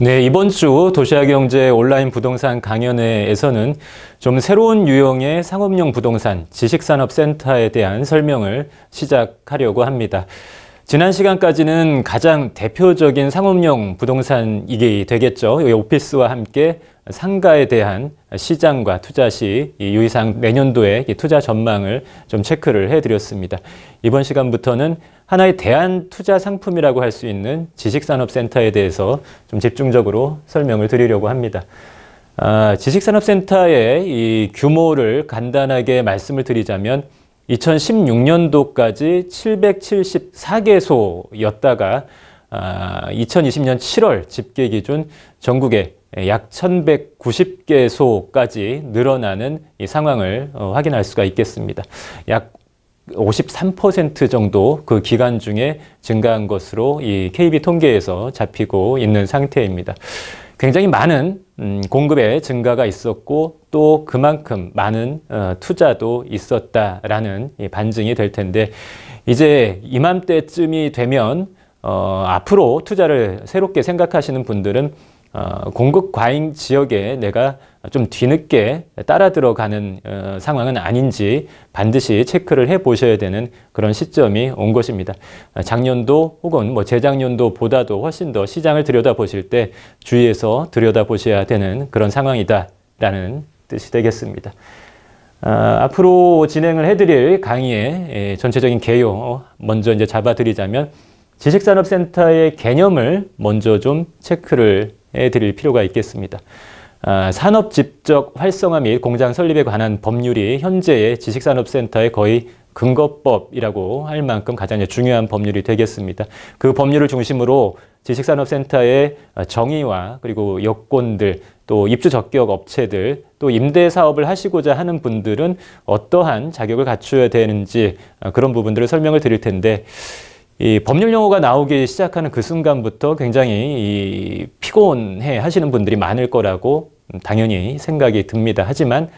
네, 이번 주 도시아경제 온라인 부동산 강연회에서는 좀 새로운 유형의 상업용 부동산 지식산업센터에 대한 설명을 시작하려고 합니다. 지난 시간까지는 가장 대표적인 상업용 부동산이 되겠죠. 오피스와 함께 상가에 대한 시장과 투자 시 유의사항 내년도에 투자 전망을 좀 체크를 해드렸습니다. 이번 시간부터는 하나의 대안 투자 상품이라고 할 수 있는 지식산업센터에 대해서 좀 집중적으로 설명을 드리려고 합니다. 아, 지식산업센터의 이 규모를 간단하게 말씀을 드리자면 2016년도까지 774개소였다가 2020년 아, 7월 집계 기준 전국에 약 1190개소까지 늘어나는 이 상황을 어, 확인할 수가 있겠습니다. 약 53% 정도 그 기간 중에 증가한 것으로 이 KB 통계에서 잡히고 있는 상태입니다. 굉장히 많은 음, 공급의 증가가 있었고 또 그만큼 많은 어, 투자도 있었다라는 반증이 될 텐데 이제 이맘때쯤이 되면 어, 앞으로 투자를 새롭게 생각하시는 분들은 어, 공급 과잉 지역에 내가 좀 뒤늦게 따라 들어가는 어, 상황은 아닌지 반드시 체크를 해 보셔야 되는 그런 시점이 온 것입니다. 어, 작년도 혹은 뭐 재작년도보다도 훨씬 더 시장을 들여다 보실 때 주의해서 들여다 보셔야 되는 그런 상황이다라는 뜻이 되겠습니다. 어, 앞으로 진행을 해드릴 강의의 예, 전체적인 개요 먼저 이제 잡아드리자면 지식산업센터의 개념을 먼저 좀 체크를 드릴 필요가 있겠습니다. 아, 산업 집적 활성화 및 공장 설립에 관한 법률이 현재의 지식산업센터의 거의 근거법이라고 할 만큼 가장 중요한 법률이 되겠습니다. 그 법률을 중심으로 지식산업센터의 정의와 그리고 여건들 또 입주 적격 업체들 또 임대 사업을 하시고자 하는 분들은 어떠한 자격을 갖추어야 되는지 아, 그런 부분들을 설명을 드릴 텐데 이 법률 용어가 나오기 시작하는 그 순간부터 굉장히 피곤해 하시는 분들이 많을 거라고 당연히 생각이 듭니다. 하지만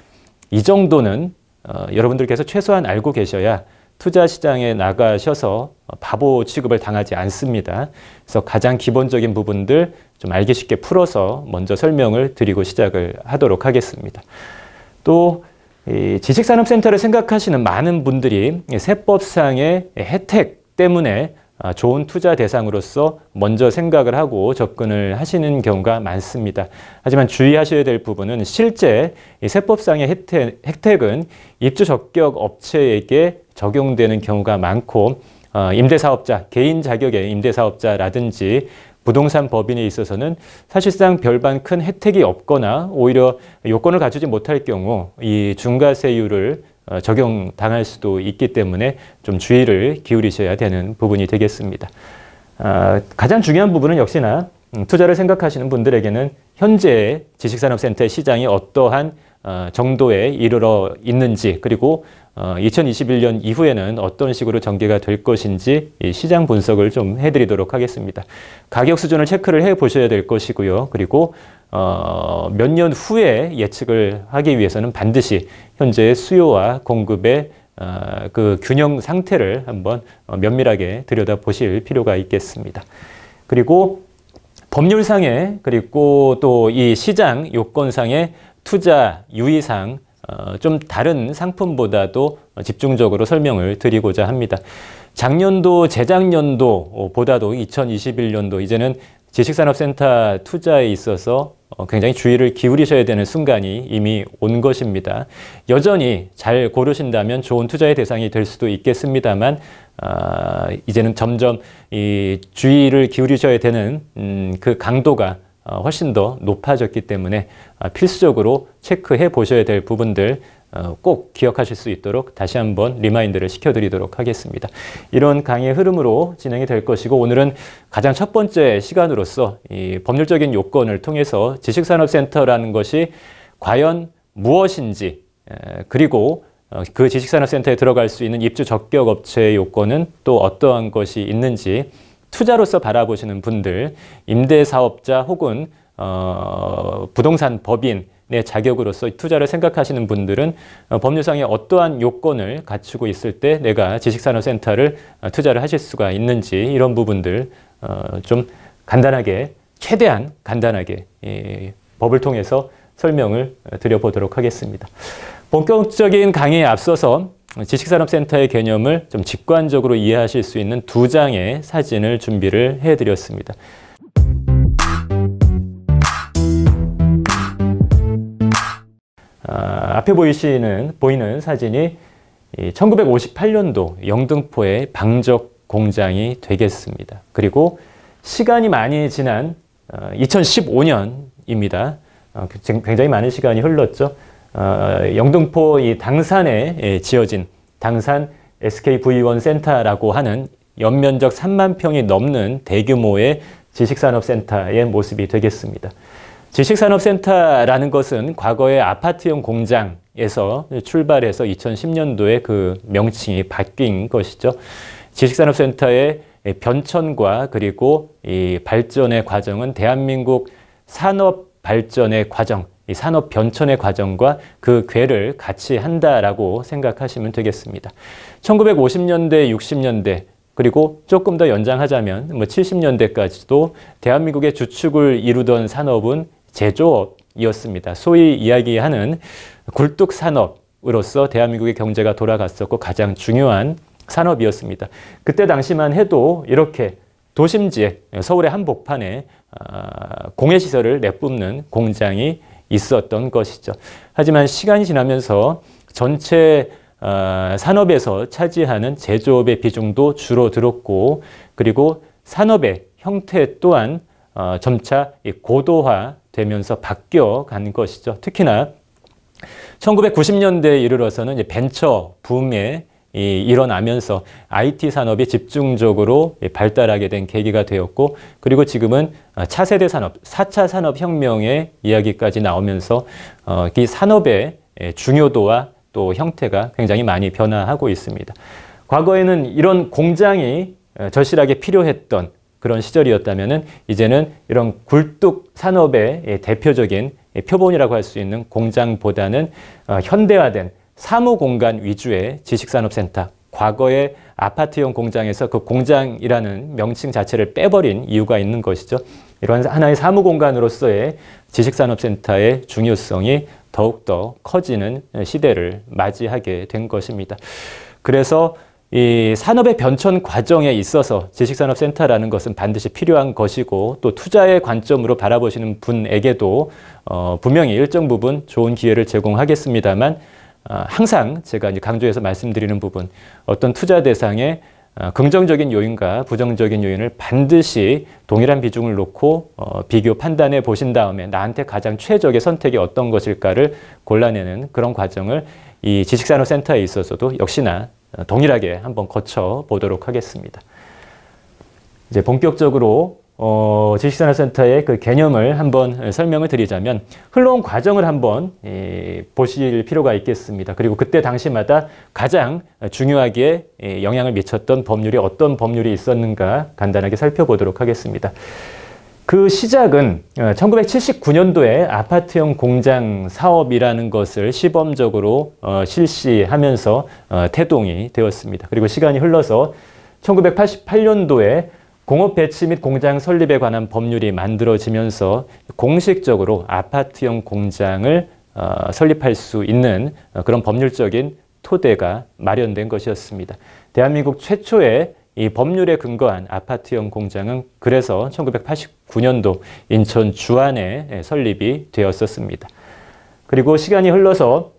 이 정도는 어, 여러분들께서 최소한 알고 계셔야 투자 시장에 나가셔서 바보 취급을 당하지 않습니다. 그래서 가장 기본적인 부분들 좀 알기 쉽게 풀어서 먼저 설명을 드리고 시작을 하도록 하겠습니다. 또 지식산업센터를 생각하시는 많은 분들이 세법상의 혜택 때문에 아, 좋은 투자 대상으로서 먼저 생각을 하고 접근을 하시는 경우가 많습니다. 하지만 주의하셔야 될 부분은 실제 세법상의 혜택, 혜택은 입주 적격 업체에게 적용되는 경우가 많고 어, 임대사업자, 개인 자격의 임대사업자라든지 부동산 법인에 있어서는 사실상 별반 큰 혜택이 없거나 오히려 요건을 갖추지 못할 경우 이 중과세율을 어, 적용당할 수도 있기 때문에 좀 주의를 기울이셔야 되는 부분이 되겠습니다. 어, 가장 중요한 부분은 역시나 음, 투자를 생각하시는 분들에게는 현재 지식산업센터의 시장이 어떠한 어, 정도에 이르러 있는지 그리고 2021년 어, 이후에는 어떤 식으로 전개가 될 것인지 시장 분석을 좀 해드리도록 하겠습니다. 가격 수준을 체크를 해보셔야 될 것이고요. 그리고 어, 몇 년 후에 예측을 하기 위해서는 반드시 현재 수요와 공급의 그 균형 상태를 한번 면밀하게 들여다보실 필요가 있겠습니다. 그리고 법률상에 그리고 또 이 시장 요건상에 투자 유의사항 어, 좀 다른 상품보다도 집중적으로 설명을 드리고자 합니다. 작년도 재작년도보다도 2021년도 이제는 지식산업센터 투자에 있어서 어, 굉장히 주의를 기울이셔야 되는 순간이 이미 온 것입니다. 여전히 잘 고르신다면 좋은 투자의 대상이 될 수도 있겠습니다만 아, 이제는 점점 이 주의를 기울이셔야 되는 음, 그 강도가 어, 훨씬 더 높아졌기 때문에 아, 필수적으로 체크해 보셔야 될 부분들 어, 꼭 기억하실 수 있도록 다시 한번 리마인드를 시켜드리도록 하겠습니다. 이런 강의 흐름으로 진행이 될 것이고 오늘은 가장 첫 번째 시간으로서 법률적인 요건을 통해서 지식산업센터라는 것이 과연 무엇인지 그리고 어, 그 지식산업센터에 들어갈 수 있는 입주 적격 업체의 요건은 또 어떠한 것이 있는지 투자로서 바라보시는 분들, 임대사업자 혹은 어, 부동산 법인, 의 자격으로서 투자를 생각하시는 분들은 어, 법률상의 어떠한 요건을 갖추고 있을 때 내가 지식산업센터를 어, 투자를 하실 수가 있는지 이런 부분들 어, 좀 간단하게 최대한 간단하게 예, 법을 통해서 설명을 드려보도록 하겠습니다. 본격적인 강의에 앞서서 지식산업센터의 개념을 좀 직관적으로 이해하실 수 있는 두 장의 사진을 준비를 해드렸습니다. 아, 앞에 보이시는, 보이는 사진이 1958년도 영등포의 방적 공장이 되겠습니다. 그리고 시간이 많이 지난 2015년입니다. 어, 어, 굉장히 많은 시간이 흘렀죠. 어, 영등포 이 당산에 예, 지어진 당산 SKV1 센터라고 하는 연면적 3만 평이 넘는 대규모의 지식산업센터의 모습이 되겠습니다. 지식산업센터라는 것은 과거의 아파트형 공장에서 출발해서 2010년도에 그 명칭이 바뀐 것이죠. 지식산업센터의 변천과 그리고 이 발전의 과정은 대한민국 산업 발전의 과정, 이 산업 변천의 과정과 그 궤를 같이 한다라고 생각하시면 되겠습니다. 1950년대, 60년대 그리고 조금 더 연장하자면 뭐 70년대까지도 대한민국의 주축을 이루던 산업은 제조업이었습니다. 소위 이야기하는 굴뚝 산업으로서 대한민국의 경제가 돌아갔었고 가장 중요한 산업이었습니다. 그때 당시만 해도 이렇게 도심지에 서울의 한복판에 아, 공해시설을 내뿜는 공장이 있었던 것이죠. 하지만 시간이 지나면서 전체 아, 산업에서 차지하는 제조업의 비중도 줄어들었고 그리고 산업의 형태 또한 어, 점차 고도화되면서 바뀌어간 것이죠. 특히나 1990년대에 이르러서는 벤처 붐의 이, 일어나면서 IT 산업이 집중적으로 발달하게 된 계기가 되었고 그리고 지금은 어, 차세대 산업, 4차 산업혁명의 이야기까지 나오면서 어, 이 산업의 중요도와 또 형태가 굉장히 많이 변화하고 있습니다. 과거에는 이런 공장이 어, 절실하게 필요했던 그런 시절이었다면 이제는 이런 굴뚝 산업의 대표적인 표본이라고 할 수 있는 공장보다는 어, 현대화된 사무공간 위주의 지식산업센터, 과거의 아파트용 공장에서 그 공장이라는 명칭 자체를 빼버린 이유가 있는 것이죠. 이런 하나의 사무공간으로서의 지식산업센터의 중요성이 더욱더 커지는 시대를 맞이하게 된 것입니다. 그래서 이 산업의 변천 과정에 있어서 지식산업센터라는 것은 반드시 필요한 것이고 또 투자의 관점으로 바라보시는 분에게도 어 분명히 일정 부분 좋은 기회를 제공하겠습니다만 아, 항상 제가 강조해서 말씀드리는 부분 어떤 투자 대상에 어, 긍정적인 요인과 부정적인 요인을 반드시 동일한 비중을 놓고 어, 비교 판단해 보신 다음에 나한테 가장 최적의 선택이 어떤 것일까를 골라내는 그런 과정을 이 지식산업센터에 있어서도 역시나 어, 동일하게 한번 거쳐 보도록 하겠습니다. 이제 본격적으로 어, 지식산업센터의 그 개념을 한번 설명을 드리자면 흘러온 과정을 한번 예, 보실 필요가 있겠습니다. 그리고 그때 당시마다 가장 중요하게 예, 영향을 미쳤던 법률이 어떤 법률이 있었는가 간단하게 살펴보도록 하겠습니다. 그 시작은 1979년도에 어, 아파트형 공장 사업이라는 것을 시범적으로 어, 실시하면서 어, 태동이 되었습니다. 그리고 시간이 흘러서 1988년도에 공업 배치 및 공장 설립에 관한 법률이 만들어지면서 공식적으로 아파트형 공장을 어, 설립할 수 있는 어, 그런 법률적인 토대가 마련된 것이었습니다. 대한민국 최초의 이 법률에 근거한 아파트형 공장은 그래서 1989년도 인천 주안에 설립이 되었었습니다. 그리고 시간이 흘러서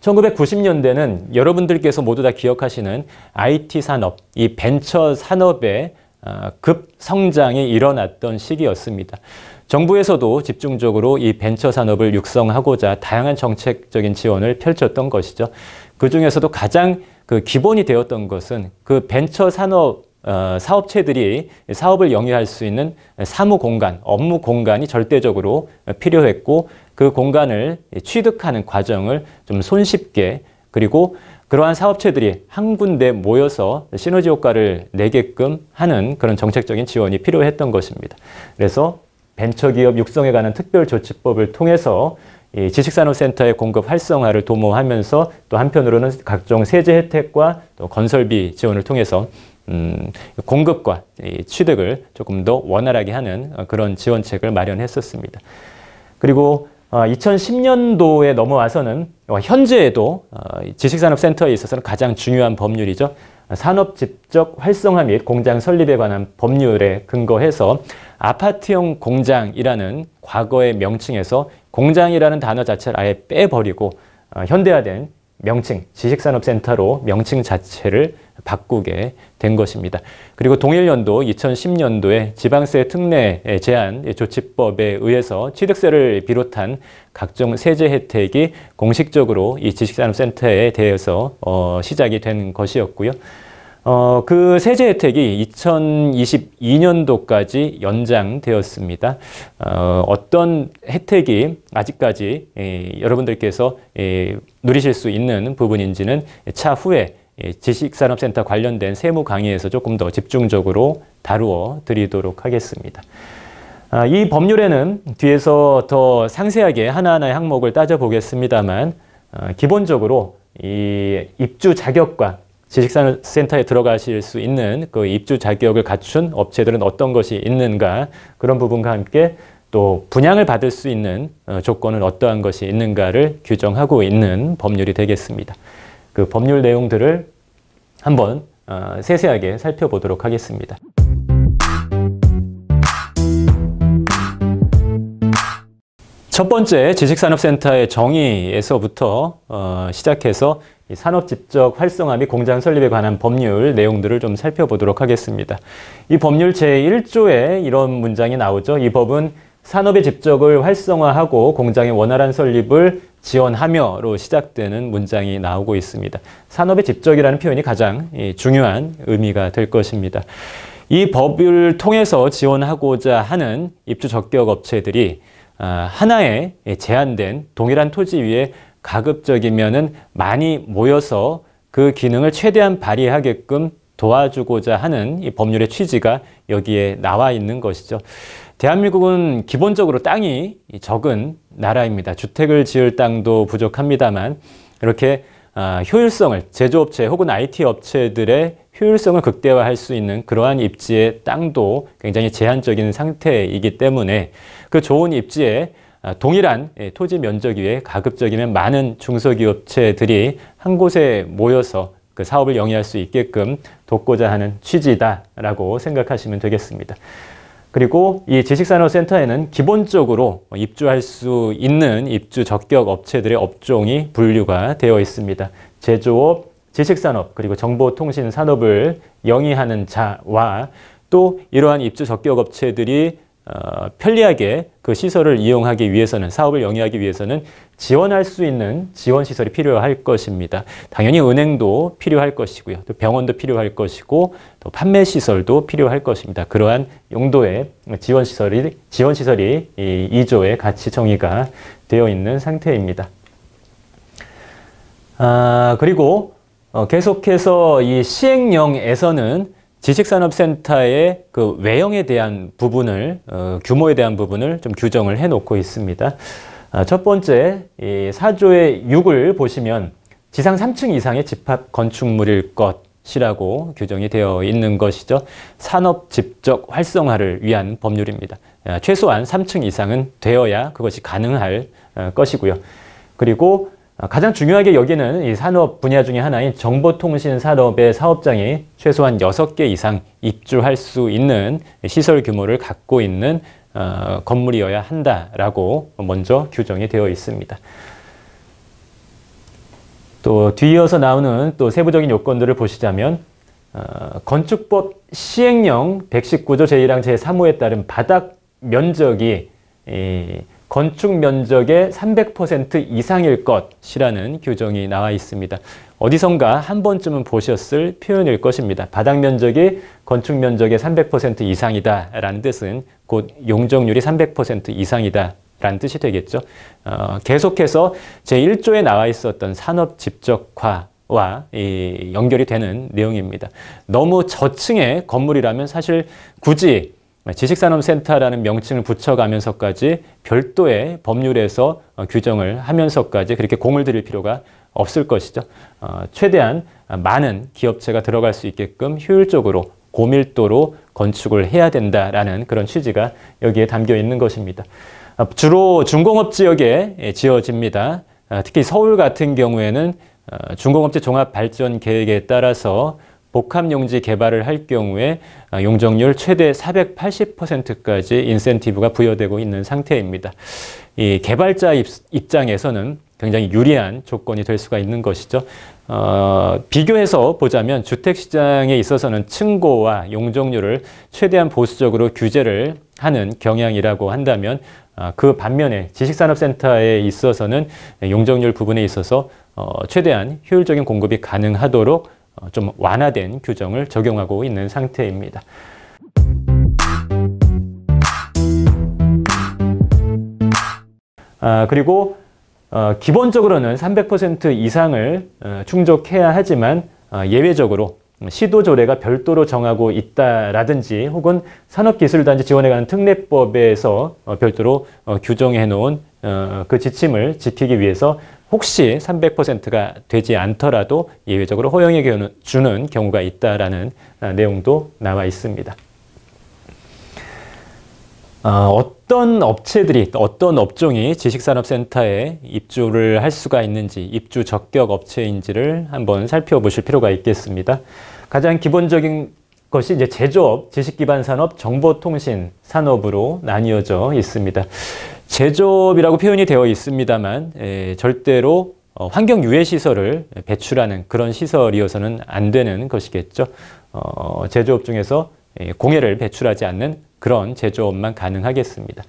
1990년대는 여러분들께서 모두 다 기억하시는 IT 산업, 이 벤처 산업의 아, 급성장이 일어났던 시기였습니다. 정부에서도 집중적으로 이 벤처 산업을 육성하고자 다양한 정책적인 지원을 펼쳤던 것이죠. 그 중에서도 가장 그 기본이 되었던 것은 그 벤처 산업 어, 사업체들이 사업을 영위할 수 있는 사무 공간, 업무 공간이 절대적으로 필요했고 그 공간을 취득하는 과정을 좀 손쉽게 그리고 그러한 사업체들이 한 군데 모여서 시너지 효과를 내게끔 하는 그런 정책적인 지원이 필요했던 것입니다. 그래서 벤처기업 육성에 관한 특별조치법을 통해서 지식산업센터의 공급 활성화를 도모하면서 또 한편으로는 각종 세제 혜택과 또 건설비 지원을 통해서 음, 공급과 취득을 조금 더 원활하게 하는 그런 지원책을 마련했었습니다. 그리고 2010년도에 어, 넘어와서는 어, 현재에도 어, 지식산업센터에 있어서는 가장 중요한 법률이죠. 산업 집적 활성화 및 공장 설립에 관한 법률에 근거해서 아파트형 공장이라는 과거의 명칭에서 공장이라는 단어 자체를 아예 빼버리고 현대화된 명칭, 지식산업센터로 명칭 자체를 바꾸게 된 것입니다. 그리고 동일 연도 2010년도에 지방세 특례 제한 조치법에 의해서 취득세를 비롯한 각종 세제 혜택이 공식적으로 이 지식산업센터에 대해서 어, 시작이 된 것이었고요. 어, 그 세제 혜택이 2022년도까지 연장되었습니다. 어, 떤 혜택이 아직까지 에, 예, 여러분들께서 에, 예, 누리실 수 있는 부분인지는 차후에 예, 지식산업센터 관련된 세무 강의에서 조금 더 집중적으로 다루어 드리도록 하겠습니다. 아, 이 법률에는 뒤에서 더 상세하게 하나하나의 항목을 따져보겠습니다만 어, 기본적으로 이 입주 자격과 지식산업센터에 들어가실 수 있는 그 입주 자격을 갖춘 업체들은 어떤 것이 있는가 그런 부분과 함께 또 분양을 받을 수 있는 어, 조건은 어떠한 것이 있는가를 규정하고 있는 법률이 되겠습니다. 그 법률 내용들을 한번 어, 세세하게 살펴보도록 하겠습니다. 첫 번째 지식산업센터의 정의에서부터 어, 시작해서 산업집적 활성화 및 공장 설립에 관한 법률 내용들을 좀 살펴보도록 하겠습니다. 이 법률 제1조에 이런 문장이 나오죠. 이 법은 산업의 집적을 활성화하고 공장의 원활한 설립을 지원하며로 시작되는 문장이 나오고 있습니다. 산업의 집적이라는 표현이 가장 중요한 의미가 될 것입니다. 이 법을 통해서 지원하고자 하는 입주 적격 업체들이 아, 하나의 제한된 동일한 토지 위에 가급적이면은 많이 모여서 그 기능을 최대한 발휘하게끔 도와주고자 하는 이 법률의 취지가 여기에 나와 있는 것이죠. 대한민국은 기본적으로 땅이 적은 나라입니다. 주택을 지을 땅도 부족합니다만 이렇게 아, 효율성을 제조업체 혹은 IT 업체들의 효율성을 극대화할 수 있는 그러한 입지의 땅도 굉장히 제한적인 상태이기 때문에 그 좋은 입지에 아, 동일한 예, 토지 면적 위에 가급적이면 많은 중소기업체들이 한 곳에 모여서 그 사업을 영위할 수 있게끔 돕고자 하는 취지다라고 생각하시면 되겠습니다. 그리고 이 지식산업센터에는 기본적으로 입주할 수 있는 입주 적격 업체들의 업종이 분류가 되어 있습니다. 제조업, 지식산업, 그리고 정보통신 산업을 영위하는 자와 또 이러한 입주 적격 업체들이 어, 편리하게 그 시설을 이용하기 위해서는 사업을 영위하기 위해서는 지원할 수 있는 지원 시설이 필요할 것입니다. 당연히 은행도 필요할 것이고요. 또 병원도 필요할 것이고 또 판매 시설도 필요할 것입니다. 그러한 용도의 지원 시설이 지원 시설이 이 2조의 가치 정의가 되어 있는 상태입니다. 아, 그리고 어, 계속해서 이 시행령에서는 지식산업센터의 그 외형에 대한 부분을 어, 규모에 대한 부분을 좀 규정을 해놓고 있습니다. 아, 첫 번째 사조의 6을 보시면 지상 3층 이상의 집합 건축물일 것이라고 규정이 되어 있는 것이죠. 산업 집적 활성화를 위한 법률입니다. 아, 최소한 3층 이상은 되어야 그것이 가능할 아, 것이고요. 그리고 아, 가장 중요하게 여기는 이 산업 분야 중에 하나인 정보통신 산업의 사업장이 최소한 6개 이상 입주할 수 있는 시설 규모를 갖고 있는 어, 건물이어야 한다라고 먼저 규정이 되어 있습니다. 또 뒤이어서 나오는 또 세부적인 요건들을 보시자면 어, 건축법 시행령 119조 제1항 제3호에 따른 바닥 면적이 이, 건축 면적의 300% 이상일 것이라는 규정이 나와 있습니다. 어디선가 한 번쯤은 보셨을 표현일 것입니다. 바닥 면적이 건축 면적의 300% 이상이다 라는 뜻은 곧 용적률이 300% 이상이다 라는 뜻이 되겠죠. 어, 계속해서 제1조에 나와 있었던 산업 집적화 와 연결이 되는 내용입니다. 너무 저층의 건물이라면 사실 굳이 네, 지식산업센터라는 명칭을 붙여가면서까지 별도의 법률에서 어, 규정을 하면서까지 그렇게 공을 들일 필요가 없을 것이죠. 어, 최대한 많은 기업체가 들어갈 수 있게끔 효율적으로 고밀도로 건축을 해야 된다라는 그런 취지가 여기에 담겨 있는 것입니다. 어, 주로 중공업 지역에 예, 지어집니다. 특히 서울 같은 경우에는 중공업체 종합발전 계획에 따라서 복합용지 개발을 할 경우에 아, 용적률 최대 480%까지 인센티브가 부여되고 있는 상태입니다. 이 개발자 입장에서는 굉장히 유리한 조건이 될 수가 있는 것이죠. 어, 비교해서 보자면 주택시장에 있어서는 층고와 용적률을 최대한 보수적으로 규제를 하는 경향이라고 한다면 아, 그 반면에 지식산업센터에 있어서는 용적률 부분에 있어서 어, 최대한 효율적인 공급이 가능하도록 어, 좀 완화된 규정을 적용하고 있는 상태입니다. 아, 그리고 어, 기본적으로는 300% 이상을 어, 충족해야 하지만 어, 예외적으로 시도 조례가 별도로 정하고 있다라든지 혹은 산업기술단지 지원에 관한 특례법에서 어, 별도로 어, 규정해 놓은 그 지침을 지키기 위해서 혹시 300%가 되지 않더라도 예외적으로 허용해 주는 경우가 있다라는 아, 내용도 나와 있습니다. 아, 어, 떤 업체들이 어떤 업종이 지식산업센터에 입주를 할 수가 있는지 입주 적격 업체인지를 한번 살펴보실 필요가 있겠습니다. 가장 기본적인 것이 이제 제조업, 지식기반 산업, 정보통신 산업으로 나뉘어져 있습니다. 제조업이라고 표현이 되어 있습니다만 에, 절대로 어, 환경 유해 시설을 배출하는 그런 시설이어서는 안 되는 것이겠죠. 어, 제조업 중에서 에, 공해를 배출하지 않는 그런 제조업만 가능하겠습니다.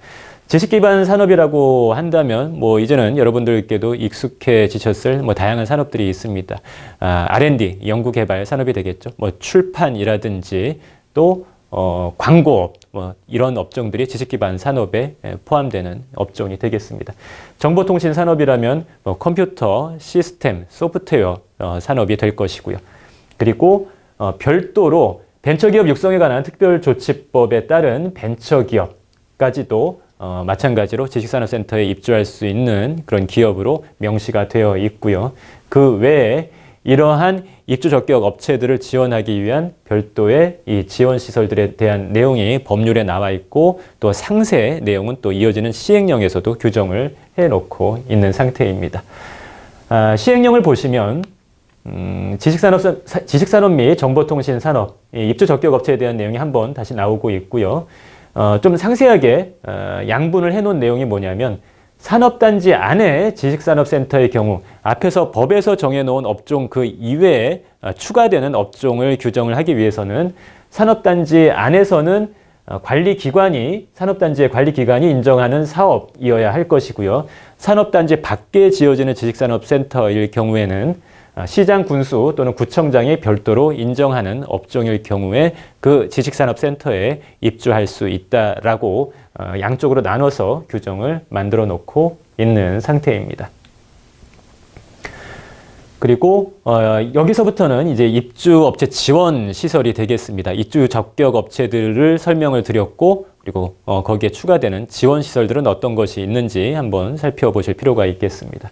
지식 기반 산업이라고 한다면 뭐 이제는 여러분들께도 익숙해지셨을 뭐 다양한 산업들이 있습니다. 아, R&D 연구 개발 산업이 되겠죠. 뭐 출판이라든지 또 어, 광고업 뭐 이런 업종들이 지식기반 산업에 포함되는 업종이 되겠습니다. 정보통신 산업이라면 뭐 컴퓨터, 시스템, 소프트웨어 어, 산업이 될 것이고요. 그리고 어, 별도로 벤처기업 육성에 관한 특별조치법에 따른 벤처기업까지도 어, 마찬가지로 지식산업센터에 입주할 수 있는 그런 기업으로 명시가 되어 있고요. 그 외에 이러한 입주 적격 업체들을 지원하기 위한 별도의 이 지원 시설들에 대한 내용이 법률에 나와 있고 또 상세 내용은 또 이어지는 시행령에서도 규정을 해놓고 있는 상태입니다. 아, 시행령을 보시면 음, 지식산업, 지식산업 및 정보통신산업 입주 적격 업체에 대한 내용이 한번 다시 나오고 있고요. 어, 좀 상세하게 어, 양분을 해놓은 내용이 뭐냐면 산업단지 안에 지식산업센터의 경우 앞에서 법에서 정해놓은 업종 그 이외에 아, 추가되는 업종을 규정을 하기 위해서는 산업단지 안에서는 어, 관리기관이 산업단지의 관리기관이 인정하는 사업이어야 할 것이고요. 산업단지 밖에 지어지는 지식산업센터일 경우에는 아, 시장 군수 또는 구청장이 별도로 인정하는 업종일 경우에 그 지식산업센터에 입주할 수 있다라고 어, 양쪽으로 나눠서 규정을 만들어 놓고 있는 상태입니다. 그리고 어, 여기서부터는 이제 입주업체 지원 시설이 되겠습니다. 입주 적격 업체들을 설명을 드렸고 그리고 어, 거기에 추가되는 지원 시설들은 어떤 것이 있는지 한번 살펴보실 필요가 있겠습니다.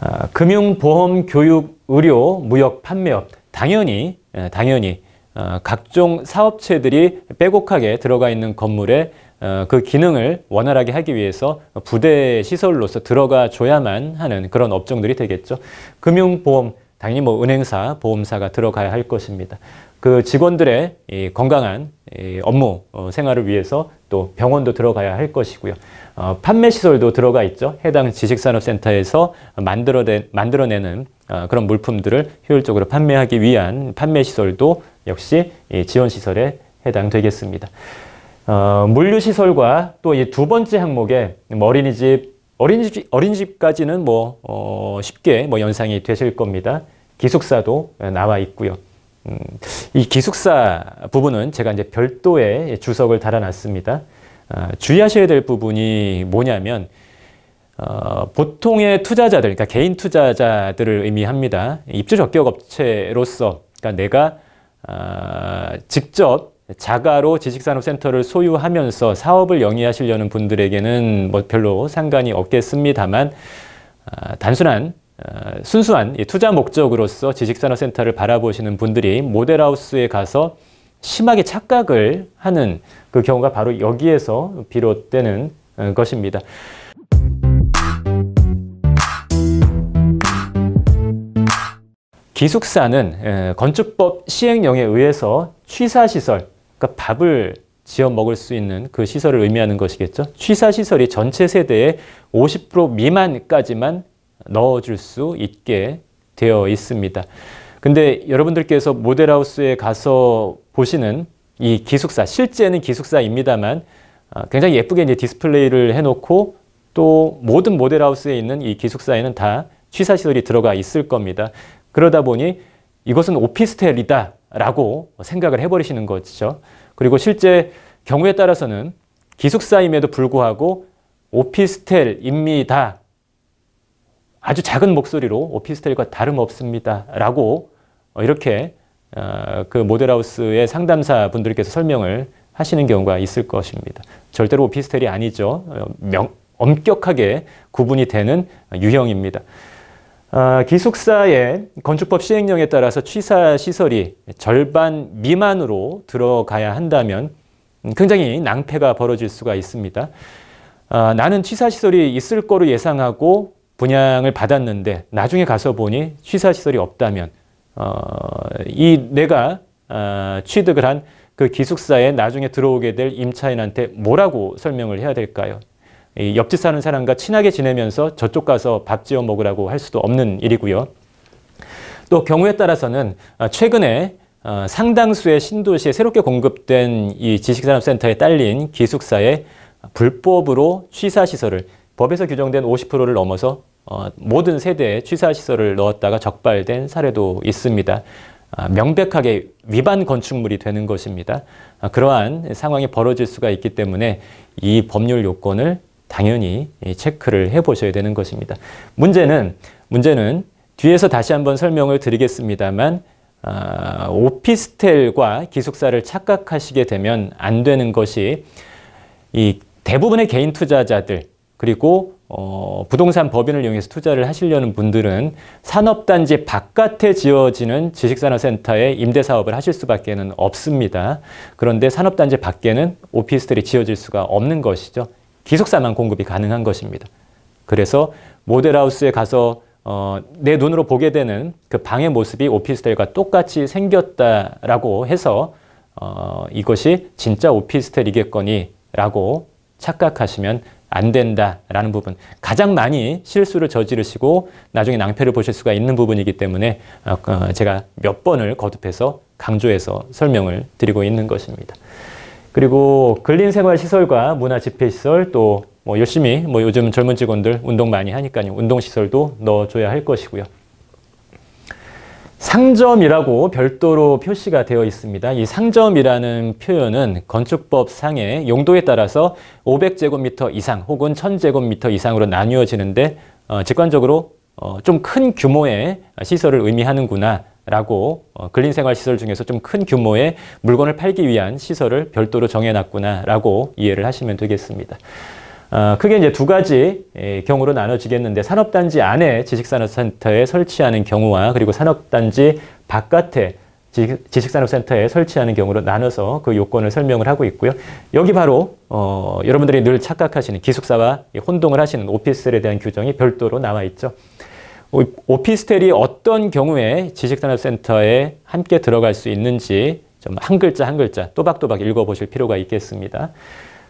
아, 금융, 보험, 교육, 의료, 무역, 판매업 당연히 예, 당연히 어, 각종 사업체들이 빼곡하게 들어가 있는 건물에 어, 그 기능을 원활하게 하기 위해서 부대 시설로서 들어가 줘야만 하는 그런 업종들이 되겠죠. 금융보험, 당연히 뭐 은행사, 보험사가 들어가야 할 것입니다. 그 직원들의 건강한 업무 어, 생활을 위해서 또 병원도 들어가야 할 것이고요. 어, 판매 시설도 들어가 있죠. 해당 지식산업센터에서 만들어내, 만들어내는 어, 그런 물품들을 효율적으로 판매하기 위한 판매 시설도 역시 지원 시설에 해당되겠습니다. 어, 물류 시설과 또 이 두 번째 항목에 어린이집, 어린이집 어린이집까지는 뭐 어, 쉽게 뭐 연상이 되실 겁니다. 기숙사도 나와 있고요. 음, 이 기숙사 부분은 제가 이제 별도의 주석을 달아놨습니다. 아, 주의하셔야 될 부분이 뭐냐면 어, 보통의 투자자들, 그러니까 개인 투자자들을 의미합니다. 입주 적격 업체로서 그러니까 내가 어, 직접 자가로 지식산업센터를 소유하면서 사업을 영위하시려는 분들에게는 뭐 별로 상관이 없겠습니다만 어, 단순한 순수한 투자 목적으로서 지식산업센터를 바라보시는 분들이 모델하우스에 가서 심하게 착각을 하는 그 경우가 바로 여기에서 비롯되는 어, 것입니다. 기숙사는 건축법 시행령에 의해서 취사시설, 그러니까 밥을 지어 먹을 수 있는 그 시설을 의미하는 것이겠죠. 취사시설이 전체 세대의 50% 미만까지만 넣어줄 수 있게 되어 있습니다. 근데 여러분들께서 모델하우스에 가서 보시는 이 기숙사, 실제는 기숙사입니다만 아, 굉장히 예쁘게 이제 디스플레이를 해놓고 또 모든 모델하우스에 있는 이 기숙사에는 다 취사시설이 들어가 있을 겁니다. 그러다 보니 이것은 오피스텔이다 라고 생각을 해버리시는 것이죠. 그리고 실제 경우에 따라서는 기숙사임에도 불구하고 오피스텔입니다. 아주 작은 목소리로 오피스텔과 다름없습니다. 라고 이렇게 어, 그 모델하우스의 상담사 분들께서 설명을 하시는 경우가 있을 것입니다. 절대로 오피스텔이 아니죠. 어, 명, 엄격하게 구분이 되는 유형입니다. 어, 기숙사의 건축법 시행령에 따라서 취사 시설이 절반 미만으로 들어가야 한다면 굉장히 낭패가 벌어질 수가 있습니다. 나는 취사 시설이 있을 거로 예상하고 분양을 받았는데 나중에 가서 보니 취사 시설이 없다면 어, 이 내가 어, 취득을 한 그 기숙사에 나중에 들어오게 될 임차인한테 뭐라고 설명을 해야 될까요? 옆집 사는 사람과 친하게 지내면서 저쪽 가서 밥 지어 먹으라고 할 수도 없는 일이고요. 또 경우에 따라서는 어, 최근에 상당수의 신도시에 새롭게 공급된 이 지식산업센터에 딸린 기숙사에 불법으로 취사시설을 법에서 규정된 50%를 넘어서 어, 모든 세대에 취사시설을 넣었다가 적발된 사례도 있습니다. 아, 명백하게 위반 건축물이 되는 것입니다. 아, 그러한 상황이 벌어질 수가 있기 때문에 이 법률 요건을 당연히 체크를 해보셔야 되는 것입니다. 문제는 문제는 뒤에서 다시 한번 설명을 드리겠습니다만 아, 오피스텔과 기숙사를 착각하시게 되면 안 되는 것이 이 대부분의 개인 투자자들 그리고 어, 부동산 법인을 이용해서 투자를 하시려는 분들은 산업단지 바깥에 지어지는 지식산업센터에 임대사업을 하실 수밖에 없습니다. 그런데 산업단지 밖에는 오피스텔이 지어질 수가 없는 것이죠. 기숙사만 공급이 가능한 것입니다. 그래서 모델하우스에 가서 어, 내 눈으로 보게 되는 그 방의 모습이 오피스텔과 똑같이 생겼다라고 해서 어, 이것이 진짜 오피스텔이겠거니라고 착각하시면 안 된다라는 부분 가장 많이 실수를 저지르시고 나중에 낭패를 보실 수가 있는 부분이기 때문에 어, 그, 제가 몇 번을 거듭해서 강조해서 설명을 드리고 있는 것입니다. 그리고 근린생활시설과 문화집회시설 또 뭐 열심히 뭐 요즘 젊은 직원들 운동 많이 하니까요. 운동시설도 넣어줘야 할 것이고요. 상점이라고 별도로 표시가 되어 있습니다. 이 상점이라는 표현은 건축법 상의 용도에 따라서 500제곱미터 이상 혹은 1000제곱미터 이상으로 나뉘어지는데 어, 직관적으로 어, 좀큰 규모의 시설을 의미하는구나 라고 어, 근린생활시설 중에서 좀 큰 규모의 물건을 팔기 위한 시설을 별도로 정해놨구나 라고 이해를 하시면 되겠습니다. 어, 크게 이제 두 가지 예, 경우로 나눠지겠는데 산업단지 안에 지식산업센터에 설치하는 경우와 그리고 산업단지 바깥에 지식산업센터에 설치하는 경우로 나눠서 그 요건을 설명을 하고 있고요. 여기 바로 어, 여러분들이 늘 착각하시는 기숙사와 혼동을 하시는 오피스텔에 대한 규정이 별도로 나와 있죠. 오피스텔이 어떤 경우에 지식산업센터에 함께 들어갈 수 있는지 좀 한 글자 한 글자 또박또박 읽어보실 필요가 있겠습니다.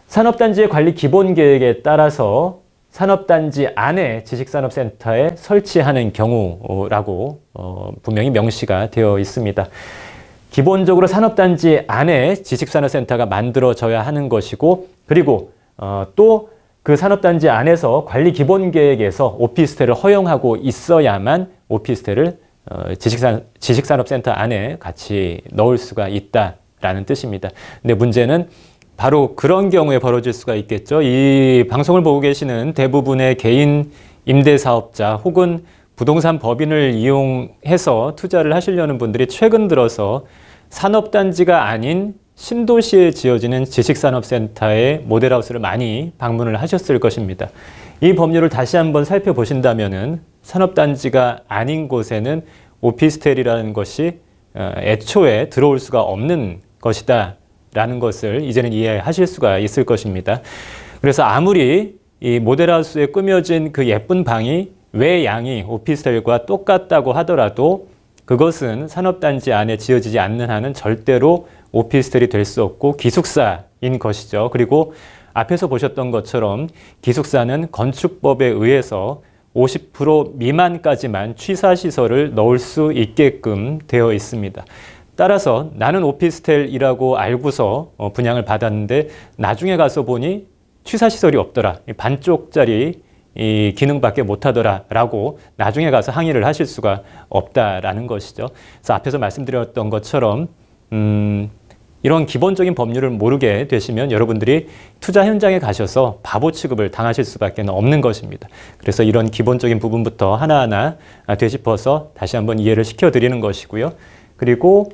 산업단지의 관리 기본계획에 따라서 산업단지 안에 지식산업센터에 설치하는 경우라고 어, 분명히 명시가 되어 있습니다. 기본적으로 산업단지 안에 지식산업센터가 만들어져야 하는 것이고 그리고 어, 또 그 산업단지 안에서 관리기본계획에서 오피스텔을 허용하고 있어야만 오피스텔을 어, 지식산업센터 안에 같이 넣을 수가 있다라는 뜻입니다. 근데 문제는 바로 그런 경우에 벌어질 수가 있겠죠. 이 방송을 보고 계시는 대부분의 개인 임대사업자 혹은 부동산 법인을 이용해서 투자를 하시려는 분들이 최근 들어서 산업단지가 아닌 신도시에 지어지는 지식산업센터의 모델하우스를 많이 방문을 하셨을 것입니다. 이 법률을 다시 한번 살펴보신다면 산업단지가 아닌 곳에는 오피스텔이라는 것이 어, 애초에 들어올 수가 없는 것이다 라는 것을 이제는 이해하실 수가 있을 것입니다. 그래서 아무리 이 모델하우스에 꾸며진 그 예쁜 방이 왜양이 오피스텔과 똑같다고 하더라도 그것은 산업단지 안에 지어지지 않는 한은 절대로 오피스텔이 될 수 없고 기숙사인 것이죠. 그리고 앞에서 보셨던 것처럼 기숙사는 건축법에 의해서 50% 미만까지만 취사시설을 넣을 수 있게끔 되어 있습니다. 따라서 나는 오피스텔이라고 알고서 어, 분양을 받았는데 나중에 가서 보니 취사시설이 없더라. 반쪽짜리 기능밖에 못하더라라고 나중에 가서 항의를 하실 수가 없다라는 것이죠. 그래서 앞에서 말씀드렸던 것처럼 음, 이런 기본적인 법률을 모르게 되시면 여러분들이 투자 현장에 가셔서 바보 취급을 당하실 수밖에 없는 것입니다. 그래서 이런 기본적인 부분부터 하나하나 되짚어서 다시 한번 이해를 시켜드리는 것이고요. 그리고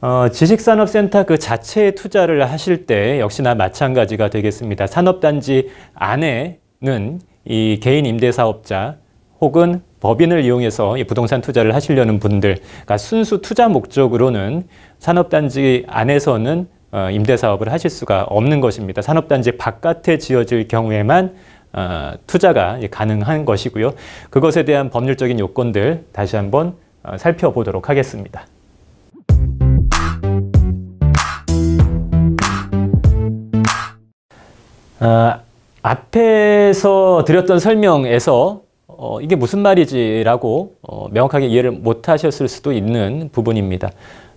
어, 지식산업센터 그 자체에 투자를 하실 때 역시나 마찬가지가 되겠습니다. 산업단지 안에는 이 개인 임대사업자 혹은 법인을 이용해서 이 부동산 투자를 하시려는 분들, 그러니까 순수 투자 목적으로는 산업단지 안에서는 어, 임대사업을 하실 수가 없는 것입니다. 산업단지 바깥에 지어질 경우에만 어, 투자가 가능한 것이고요. 그것에 대한 법률적인 요건들 다시 한번 어, 살펴보도록 하겠습니다. 어, 앞에서 드렸던 설명에서 어, 이게 무슨 말이지라고 어, 명확하게 이해를 못하셨을 수도 있는 부분입니다.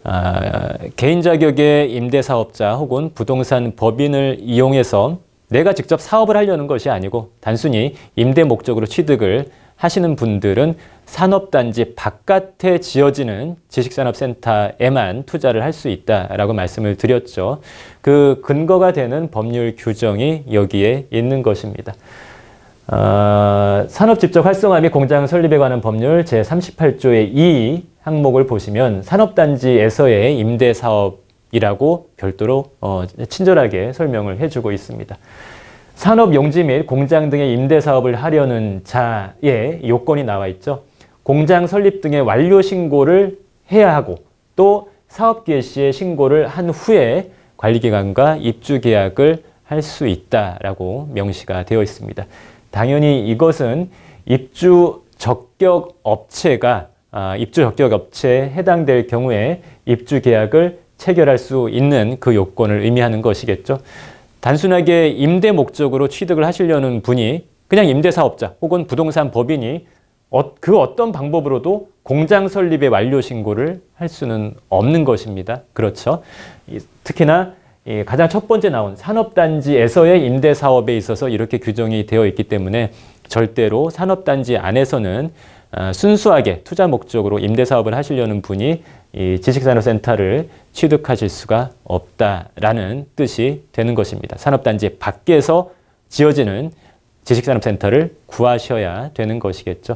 아, 개인 자격의 임대사업자 혹은 부동산 법인을 이용해서 내가 직접 사업을 하려는 것이 아니고 단순히 임대 목적으로 취득을 하시는 분들은 산업단지 바깥에 지어지는 지식산업센터에만 투자를 할 수 있다라고 말씀을 드렸죠. 그 근거가 되는 법률 규정이 여기에 있는 것입니다. 어, 산업집적 활성화 및 공장 설립에 관한 법률 제38조의 2 항목을 보시면 산업단지에서의 임대사업이라고 별도로 어, 친절하게 설명을 해주고 있습니다. 산업 용지 및 공장 등의 임대사업을 하려는 자의 요건이 나와 있죠. 공장 설립 등의 완료 신고를 해야 하고 또 사업 개시 시에 신고를 한 후에 관리기관과 입주 계약을 할 수 있다라고 명시가 되어 있습니다. 당연히 이것은 입주 적격 업체가 아, 입주 적격 업체에 해당될 경우에 입주 계약을 체결할 수 있는 그 요건을 의미하는 것이겠죠. 단순하게 임대 목적으로 취득을 하시려는 분이 그냥 임대사업자 혹은 부동산 법인이 어, 그 어떤 방법으로도 공장 설립의 완료 신고를 할 수는 없는 것입니다. 그렇죠. 특히나 가장 첫 번째 나온 산업단지에서의 임대 사업에 있어서 이렇게 규정이 되어 있기 때문에 절대로 산업단지 안에서는 어, 순수하게 투자 목적으로 임대 사업을 하시려는 분이 지식산업센터를 취득하실 수가 없다라는 뜻이 되는 것입니다. 산업단지 밖에서 지어지는 지식산업센터를 구하셔야 되는 것이겠죠.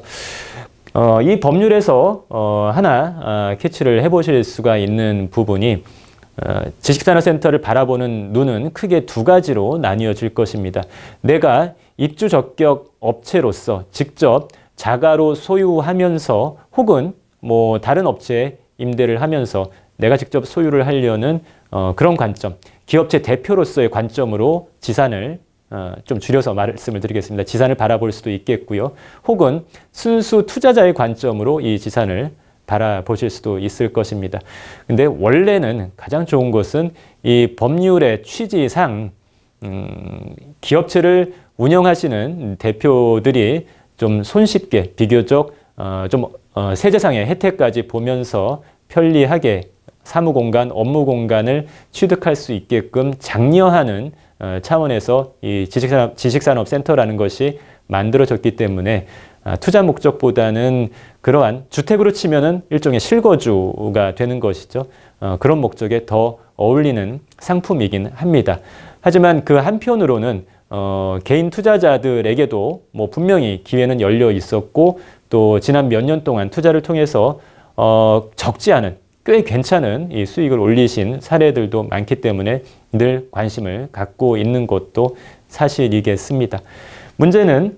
어, 이 법률에서 어, 하나 어, 캐치를 해보실 수가 있는 부분이 어, 지식산업센터를 바라보는 눈은 크게 두 가지로 나뉘어질 것입니다. 내가 입주 적격 업체로서 직접 자가로 소유하면서 혹은 뭐 다른 업체에 임대를 하면서 내가 직접 소유를 하려는 어, 그런 관점, 기업체 대표로서의 관점으로 지산을 어, 좀 줄여서 말씀을 드리겠습니다. 지산을 바라볼 수도 있겠고요. 혹은 순수 투자자의 관점으로 이 지산을 바라보실 수도 있을 것입니다. 근데 원래는 가장 좋은 것은 이 법률의 취지상 음, 기업체를 운영하시는 대표들이 좀 손쉽게 비교적 어, 좀 어, 세제상의 혜택까지 보면서 편리하게 사무공간, 업무공간을 취득할 수 있게끔 장려하는 어, 차원에서 이 지식산업, 지식산업센터라는 것이 만들어졌기 때문에 아, 투자 목적보다는 그러한 주택으로 치면은 일종의 실거주가 되는 것이죠. 어, 그런 목적에 더 어울리는 상품이긴 합니다. 하지만 그 한편으로는 어, 개인 투자자들에게도 뭐 분명히 기회는 열려 있었고 또 지난 몇 년 동안 투자를 통해서 어, 적지 않은 꽤 괜찮은 이 수익을 올리신 사례들도 많기 때문에 늘 관심을 갖고 있는 것도 사실이겠습니다. 문제는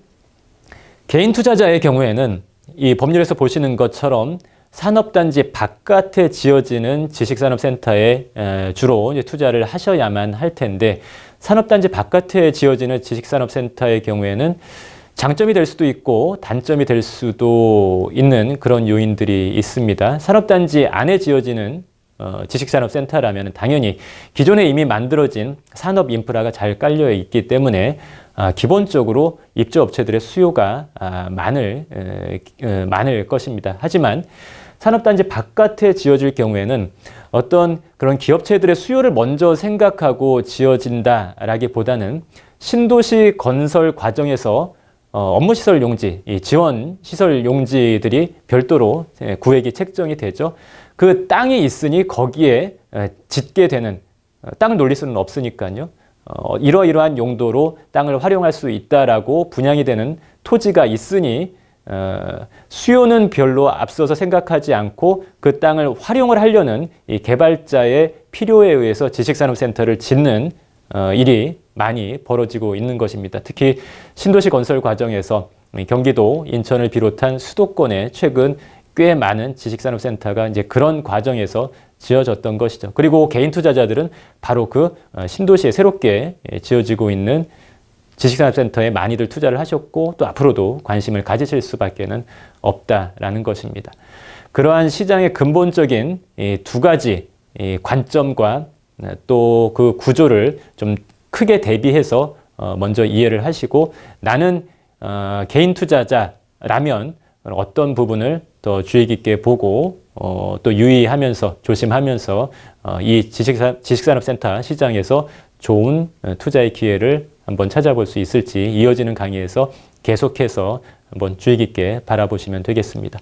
개인 투자자의 경우에는 이 법률에서 보시는 것처럼 산업단지 바깥에 지어지는 지식산업센터에 주로 투자를 하셔야만 할 텐데 산업단지 바깥에 지어지는 지식산업센터의 경우에는 장점이 될 수도 있고 단점이 될 수도 있는 그런 요인들이 있습니다. 산업단지 안에 지어지는 어, 지식산업센터라면 당연히 기존에 이미 만들어진 산업 인프라가 잘 깔려 있기 때문에 아, 기본적으로 입주업체들의 수요가 아, 많을, 어, 많을 것입니다. 하지만 산업단지 바깥에 지어질 경우에는 어떤 그런 기업체들의 수요를 먼저 생각하고 지어진다라기보다는 신도시 건설 과정에서 어, 업무 시설 용지, 지원 시설 용지들이 별도로 예, 구획이 책정이 되죠. 그 땅이 있으니 거기에 예, 짓게 되는 어, 땅 논리수는 없으니까요. 어, 이러이러한 용도로 땅을 활용할 수 있다라고 분양이 되는 토지가 있으니 어, 수요는 별로 앞서서 생각하지 않고 그 땅을 활용을 하려는 이 개발자의 필요에 의해서 지식산업센터를 짓는 어, 일이 많이 벌어지고 있는 것입니다. 특히 신도시 건설 과정에서 경기도, 인천을 비롯한 수도권에 최근 꽤 많은 지식산업센터가 이제 그런 과정에서 지어졌던 것이죠. 그리고 개인 투자자들은 바로 그 어, 신도시에 새롭게 예, 지어지고 있는 지식산업센터에 많이들 투자를 하셨고 또 앞으로도 관심을 가지실 수밖에 없다라는 것입니다. 그러한 시장의 근본적인 두 가지 관점과 어, 또그 구조를 좀 크게 대비해서 어, 먼저 이해를 하시고 나는 어, 개인 투자자라면 어떤 부분을 더 주의 깊게 보고 어, 또 유의하면서 조심하면서 이 지식산, 업센터 시장에서 좋은 투자의 기회를 한번 찾아볼 수 있을지 이어지는 강의에서 계속해서 한번 주의 깊게 바라보시면 되겠습니다.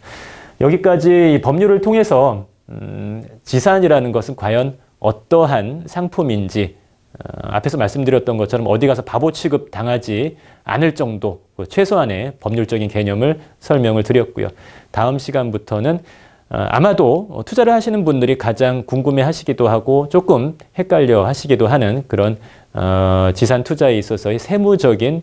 여기까지 법률을 통해서 음, 지산이라는 것은 과연 어떠한 상품인지 어, 앞에서 말씀드렸던 것처럼 어디 가서 바보 취급 당하지 않을 정도 그 최소한의 법률적인 개념을 설명을 드렸고요. 다음 시간부터는 어, 아마도 투자를 하시는 분들이 가장 궁금해 하시기도 하고 조금 헷갈려 하시기도 하는 그런 어, 지산 투자에 있어서의 세무적인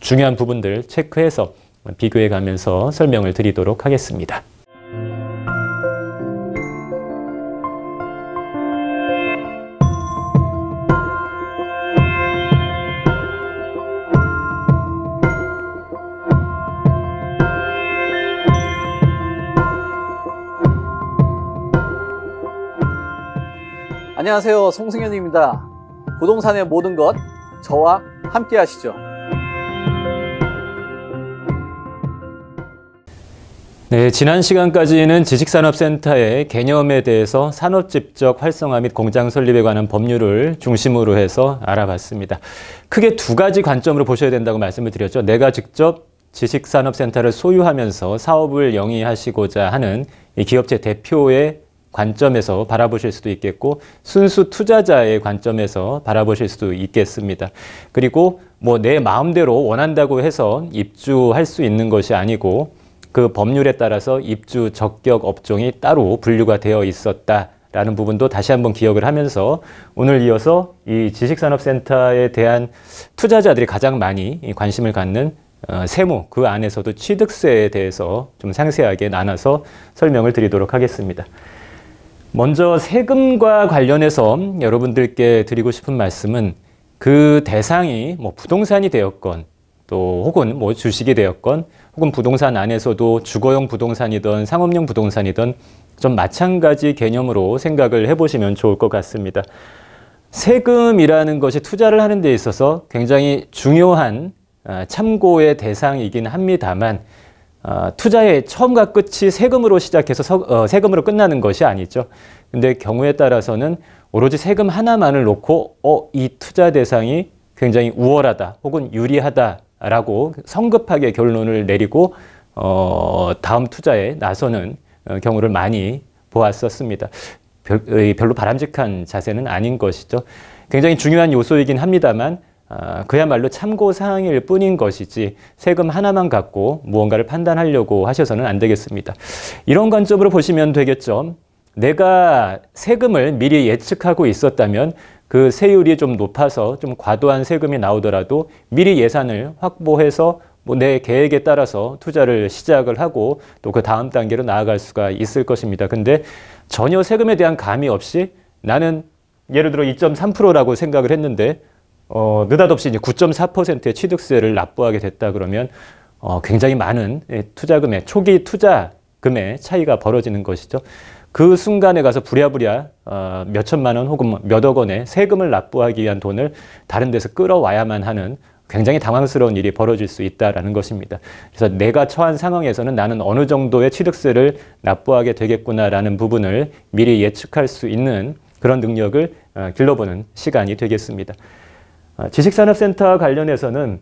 중요한 부분들 체크해서 비교해 가면서 설명을 드리도록 하겠습니다. 안녕하세요 송승현입니다 부동산의 모든 것 저와 함께 하시죠 네, 지난 시간까지는 지식산업센터의 개념에 대해서 산업집적 활성화 및 공장 설립에 관한 법률을 중심으로 해서 알아봤습니다. 크게 두 가지 관점으로 보셔야 된다고 말씀을 드렸죠. 내가 네 직접 지식산업센터를 소유하면서 사업을 영위하시고자 하는 이 기업체 대표의 관점에서 바라보실 수도 있겠고 순수 투자자의 관점에서 바라보실 수도 있겠습니다. 그리고 뭐 내 마음대로 원한다고 해서 입주할 수 있는 것이 아니고 그 법률에 따라서 입주 적격 업종이 따로 분류가 되어 있었다. 라는 부분도 다시 한번 기억을 하면서 오늘 이어서 이 지식산업센터에 대한 투자자들이 가장 많이 관심을 갖는 어, 세무 그 안에서도 취득세에 대해서 좀 상세하게 나눠서 설명을 드리도록 하겠습니다. 먼저 세금과 관련해서 여러분들께 드리고 싶은 말씀은 그 대상이 뭐 부동산이 되었건 또 혹은 뭐 주식이 되었건 혹은 부동산 안에서도 주거용 부동산이든 상업용 부동산이든 좀 마찬가지 개념으로 생각을 해보시면 좋을 것 같습니다. 세금이라는 것이 투자를 하는 데 있어서 굉장히 중요한 아, 참고의 대상이긴 합니다만 아, 투자의 처음과 끝이 세금으로 시작해서 서, 어, 세금으로 끝나는 것이 아니죠. 근데 경우에 따라서는 오로지 세금 하나만을 놓고 어, 이 투자 대상이 굉장히 우월하다 혹은 유리하다라고 성급하게 결론을 내리고 어, 다음 투자에 나서는 어, 경우를 많이 보았었습니다. 별, 별로 바람직한 자세는 아닌 것이죠. 굉장히 중요한 요소이긴 합니다만 아, 그야말로 참고사항일 뿐인 것이지 세금 하나만 갖고 무언가를 판단하려고 하셔서는 안 되겠습니다. 이런 관점으로 보시면 되겠죠. 내가 세금을 미리 예측하고 있었다면 그 세율이 좀 높아서 좀 과도한 세금이 나오더라도 미리 예산을 확보해서 뭐내 계획에 따라서 투자를 시작을 하고 또 그 다음 단계로 나아갈 수가 있을 것입니다. 근데 전혀 세금에 대한 감이 없이 나는 예를 들어 2.3%라고 생각을 했는데 어, 느닷없이 이제 9.4%의 취득세를 납부하게 됐다 그러면 어, 굉장히 많은 예, 투자금의 초기 투자금의 차이가 벌어지는 것이죠. 그 순간에 가서 부랴부랴 어, 몇천만 원 혹은 몇억 원의 세금을 납부하기 위한 돈을 다른 데서 끌어와야만 하는 굉장히 당황스러운 일이 벌어질 수 있다라는 것입니다. 그래서 내가 처한 상황에서는 나는 어느 정도의 취득세를 납부하게 되겠구나라는 부분을 미리 예측할 수 있는 그런 능력을 어, 길러보는 시간이 되겠습니다. 아, 지식산업센터 관련해서는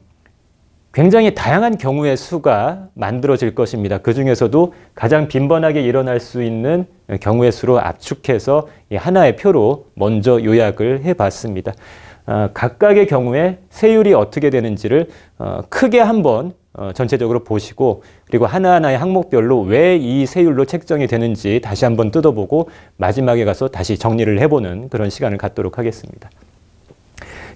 굉장히 다양한 경우의 수가 만들어질 것입니다. 그 중에서도 가장 빈번하게 일어날 수 있는 경우의 수로 압축해서 하나의 표로 먼저 요약을 해봤습니다. 아, 각각의 경우에 세율이 어떻게 되는지를 어, 크게 한번 어, 전체적으로 보시고 그리고 하나하나의 항목별로 왜 이 세율로 책정이 되는지 다시 한번 뜯어보고 마지막에 가서 다시 정리를 해보는 그런 시간을 갖도록 하겠습니다.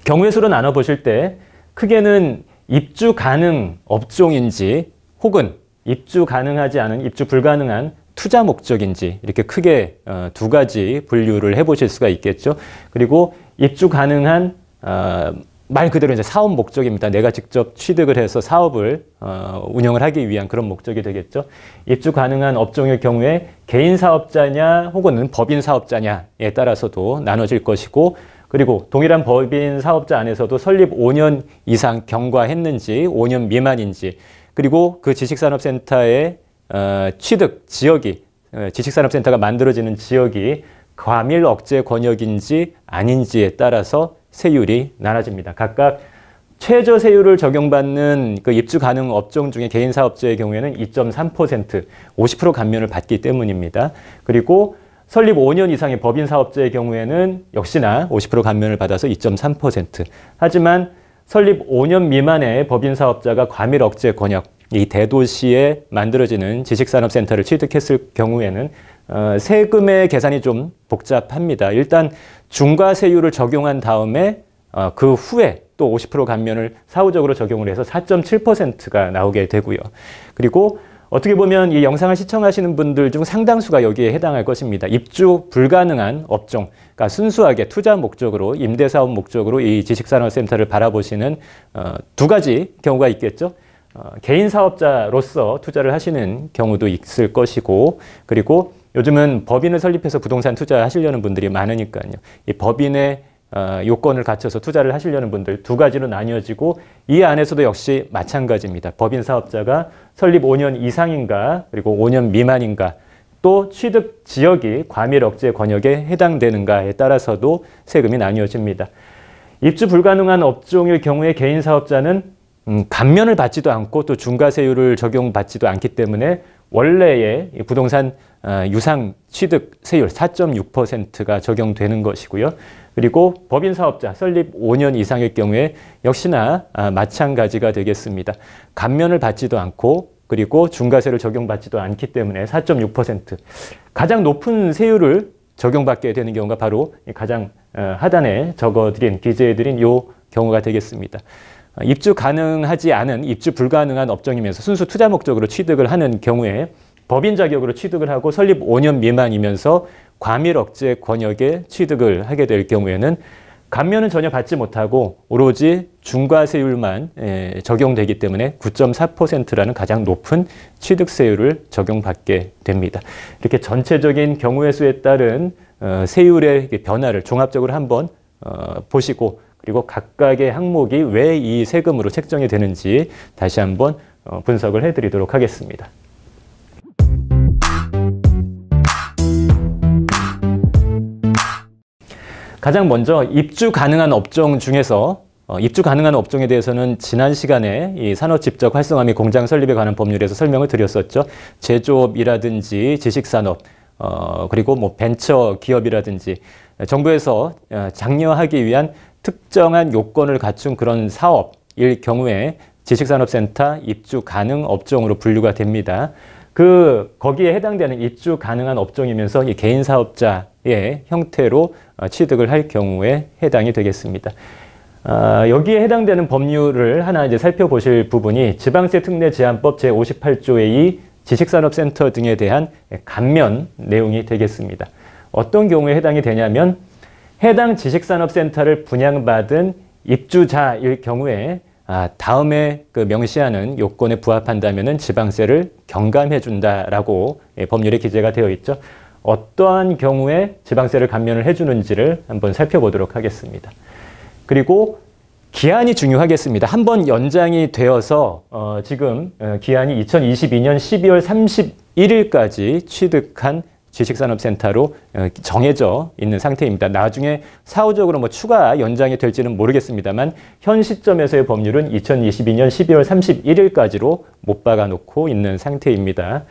경우의 수로 나눠보실 때 크게는 입주 가능 업종인지 혹은 입주 가능하지 않은 입주 불가능한 투자 목적인지 이렇게 크게 어, 두 가지 분류를 해보실 수가 있겠죠. 그리고 입주 가능한 어, 말 그대로 이제 사업 목적입니다. 내가 직접 취득을 해서 사업을 어, 운영을 하기 위한 그런 목적이 되겠죠. 입주 가능한 업종의 경우에 개인 사업자냐 혹은 법인 사업자냐에 따라서도 나눠질 것이고 그리고 동일한 법인 사업자 안에서도 설립 5년 이상 경과했는지 5년 미만인지 그리고 그 지식산업센터의 어, 취득 지역이 어, 지식산업센터가 만들어지는 지역이 과밀 억제 권역인지 아닌지에 따라서 세율이 나눠집니다. 각각 최저 세율을 적용받는 그 입주 가능 업종 중에 개인 사업자의 경우에는 2.3% 50% 감면을 받기 때문입니다. 그리고 설립 5년 이상의 법인 사업자의 경우에는 역시나 50% 감면을 받아서 2.3%. 하지만 설립 5년 미만의 법인 사업자가 과밀 억제 권역, 이 대도시에 만들어지는 지식산업센터를 취득했을 경우에는 어, 세금의 계산이 좀 복잡합니다. 일단 중과세율을 적용한 다음에 어, 그 후에 또 50% 감면을 사후적으로 적용을 해서 4.7%가 나오게 되고요. 그리고 어떻게 보면 이 영상을 시청하시는 분들 중 상당수가 여기에 해당할 것입니다. 입주 불가능한 업종, 그러니까 순수하게 투자 목적으로 임대사업 목적으로 이 지식산업센터를 바라보시는 어, 두 가지 경우가 있겠죠. 어, 개인 사업자로서 투자를 하시는 경우도 있을 것이고, 그리고 요즘은 법인을 설립해서 부동산 투자하시려는 분들이 많으니까요. 이 법인의 어, 요건을 갖춰서 투자를 하시려는 분들 두 가지로 나뉘어지고 이 안에서도 역시 마찬가지입니다. 법인 사업자가 설립 5년 이상인가 그리고 5년 미만인가 또 취득 지역이 과밀 억제 권역에 해당되는가에 따라서도 세금이 나뉘어집니다. 입주 불가능한 업종일 경우에 개인 사업자는 음, 감면을 받지도 않고 또 중과세율을 적용받지도 않기 때문에 원래의 부동산 어, 유상 취득 세율 4.6%가 적용되는 것이고요. 그리고 법인 사업자 설립 5년 이상의 경우에 역시나 아, 마찬가지가 되겠습니다. 감면을 받지도 않고 그리고 중과세를 적용받지도 않기 때문에 4.6% 가장 높은 세율을 적용받게 되는 경우가 바로 가장 어, 하단에 적어드린 기재해드린 요 경우가 되겠습니다. 어, 입주 가능하지 않은 입주 불가능한 업종이면서 순수 투자 목적으로 취득을 하는 경우에 법인 자격으로 취득을 하고 설립 5년 미만이면서 과밀 억제 권역에 취득을 하게 될 경우에는 감면은 전혀 받지 못하고 오로지 중과세율만 예, 적용되기 때문에 9.4%라는 가장 높은 취득세율을 적용받게 됩니다. 이렇게 전체적인 경우의 수에 따른 어, 세율의 변화를 종합적으로 한번 어, 보시고 그리고 각각의 항목이 왜 이 세금으로 책정이 되는지 다시 한번 어, 분석을 해드리도록 하겠습니다. 가장 먼저 입주 가능한 업종 중에서 어, 입주 가능한 업종에 대해서는 지난 시간에 이산업 직접 활성화 및 공장 설립에 관한 법률에서 설명을 드렸었죠. 제조업이라든지 지식산업, 어, 그리고 뭐 벤처 기업이라든지 정부에서 어, 장려하기 위한 특정한 요건을 갖춘 그런 사업일 경우에 지식산업센터 입주 가능 업종으로 분류가 됩니다. 그 거기에 해당되는 입주 가능한 업종이면서 이 개인 사업자 예, 형태로 어, 취득을 할 경우에 해당이 되겠습니다. 아, 여기에 해당되는 법률을 하나 이제 살펴보실 부분이 지방세 특례 제한법 제58조의 2 지식산업센터 등에 대한 감면 내용이 되겠습니다. 어떤 경우에 해당이 되냐면 해당 지식산업센터를 분양받은 입주자일 경우에 아, 다음에 그 명시하는 요건에 부합한다면 지방세를 경감해 준다라고 예, 법률에 기재가 되어 있죠. 어떠한 경우에 지방세를 감면을 해주는지를 한번 살펴보도록 하겠습니다. 그리고 기한이 중요하겠습니다. 한번 연장이 되어서 어, 지금 어, 기한이 2022년 12월 31일까지 취득한 지식산업센터로 어, 정해져 있는 상태입니다. 나중에 사후적으로 뭐 추가 연장이 될지는 모르겠습니다만 현 시점에서의 법률은 2022년 12월 31일까지로 못 박아놓고 있는 상태입니다.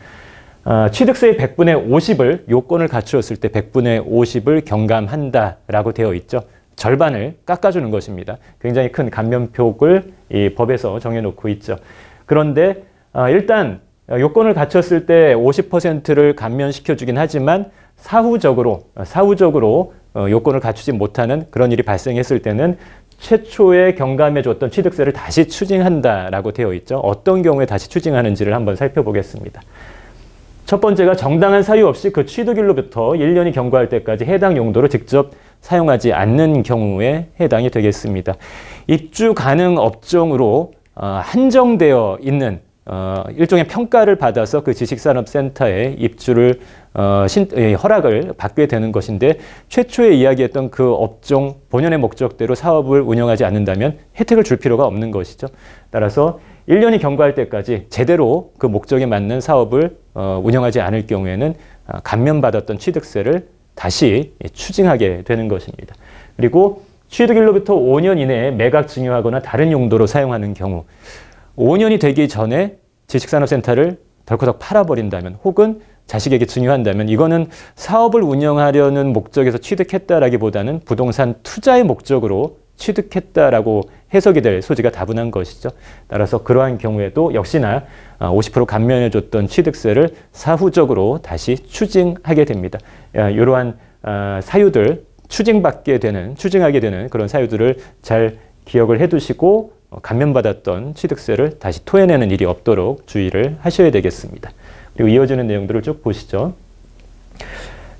아, 취득세의 100분의 50을 요건을 갖추었을 때 100분의 50을 경감한다라고 되어 있죠. 절반을 깎아주는 것입니다. 굉장히 큰감면표를이 법에서 정해놓고 있죠. 그런데 아, 일단 요건을 갖췄을 때 50%를 감면시켜주긴 하지만 사후적으로 아, 사후적으로 어, 요건을 갖추지 못하는 그런 일이 발생했을 때는 최초에 경감해줬던 취득세를 다시 추징한다라고 되어 있죠. 어떤 경우에 다시 추징하는지를 한번 살펴보겠습니다. 첫 번째가 정당한 사유 없이 그 취득일로부터 1년이 경과할 때까지 해당 용도로 직접 사용하지 않는 경우에 해당이 되겠습니다. 입주 가능 업종으로 어, 한정되어 있는 어, 일종의 평가를 받아서 그 지식산업센터에 입주를 어, 예, 허락을 받게 되는 것인데 최초에 이야기했던 그 업종 본연의 목적대로 사업을 운영하지 않는다면 혜택을 줄 필요가 없는 것이죠. 따라서 1년이 경과할 때까지 제대로 그 목적에 맞는 사업을 어, 운영하지 않을 경우에는 어, 감면받았던 취득세를 다시 추징하게 되는 것입니다. 그리고 취득일로부터 5년 이내에 매각 증여하거나 다른 용도로 사용하는 경우 5년이 되기 전에 지식산업센터를 덜커덕 팔아버린다면 혹은 자식에게 증여한다면 이거는 사업을 운영하려는 목적에서 취득했다라기보다는 부동산 투자의 목적으로 취득했다라고 해석이 될 소지가 다분한 것이죠. 따라서 그러한 경우에도 역시나 50% 아, 감면해줬던 취득세를 사후적으로 다시 추징하게 됩니다. 아, 이러한 아, 사유들, 추징받게 되는, 추징하게 되는 그런 사유들을 잘 기억을 해두시고 어, 감면받았던 취득세를 다시 토해내는 일이 없도록 주의를 하셔야 되겠습니다. 그리고 이어지는 내용들을 쭉 보시죠.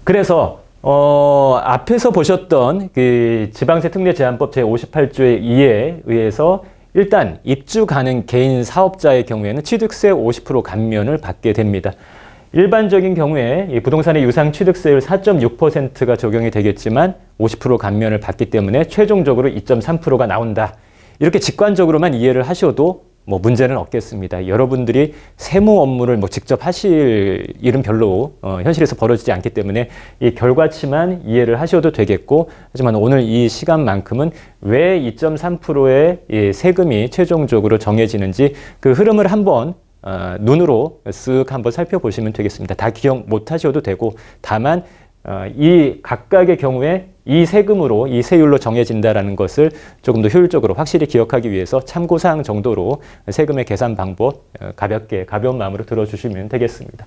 그래서 어, 앞에서 보셨던 그 지방세특례제한법 제58조의 2에 의해서 일단 입주 가능 개인 사업자의 경우에는 취득세 50% 감면을 받게 됩니다. 일반적인 경우에 부동산의 유상 취득세율 4.6%가 적용이 되겠지만 50% 감면을 받기 때문에 최종적으로 2.3%가 나온다. 이렇게 직관적으로만 이해를 하셔도 뭐 문제는 없겠습니다. 여러분들이 세무 업무를 뭐 직접 하실 일은 별로 어, 현실에서 벌어지지 않기 때문에 이 결과치만 이해를 하셔도 되겠고 하지만 오늘 이 시간만큼은 왜 2.3%의 이 세금이 최종적으로 정해지는지 그 흐름을 한번 어, 눈으로 쓱 한번 살펴보시면 되겠습니다. 다 기억 못 하셔도 되고 다만 어, 이 각각의 경우에 이 세금으로 이 세율로 정해진다라는 것을 조금 더 효율적으로 확실히 기억하기 위해서 참고사항 정도로 세금의 계산 방법 어, 가볍게 가벼운 마음으로 들어주시면 되겠습니다.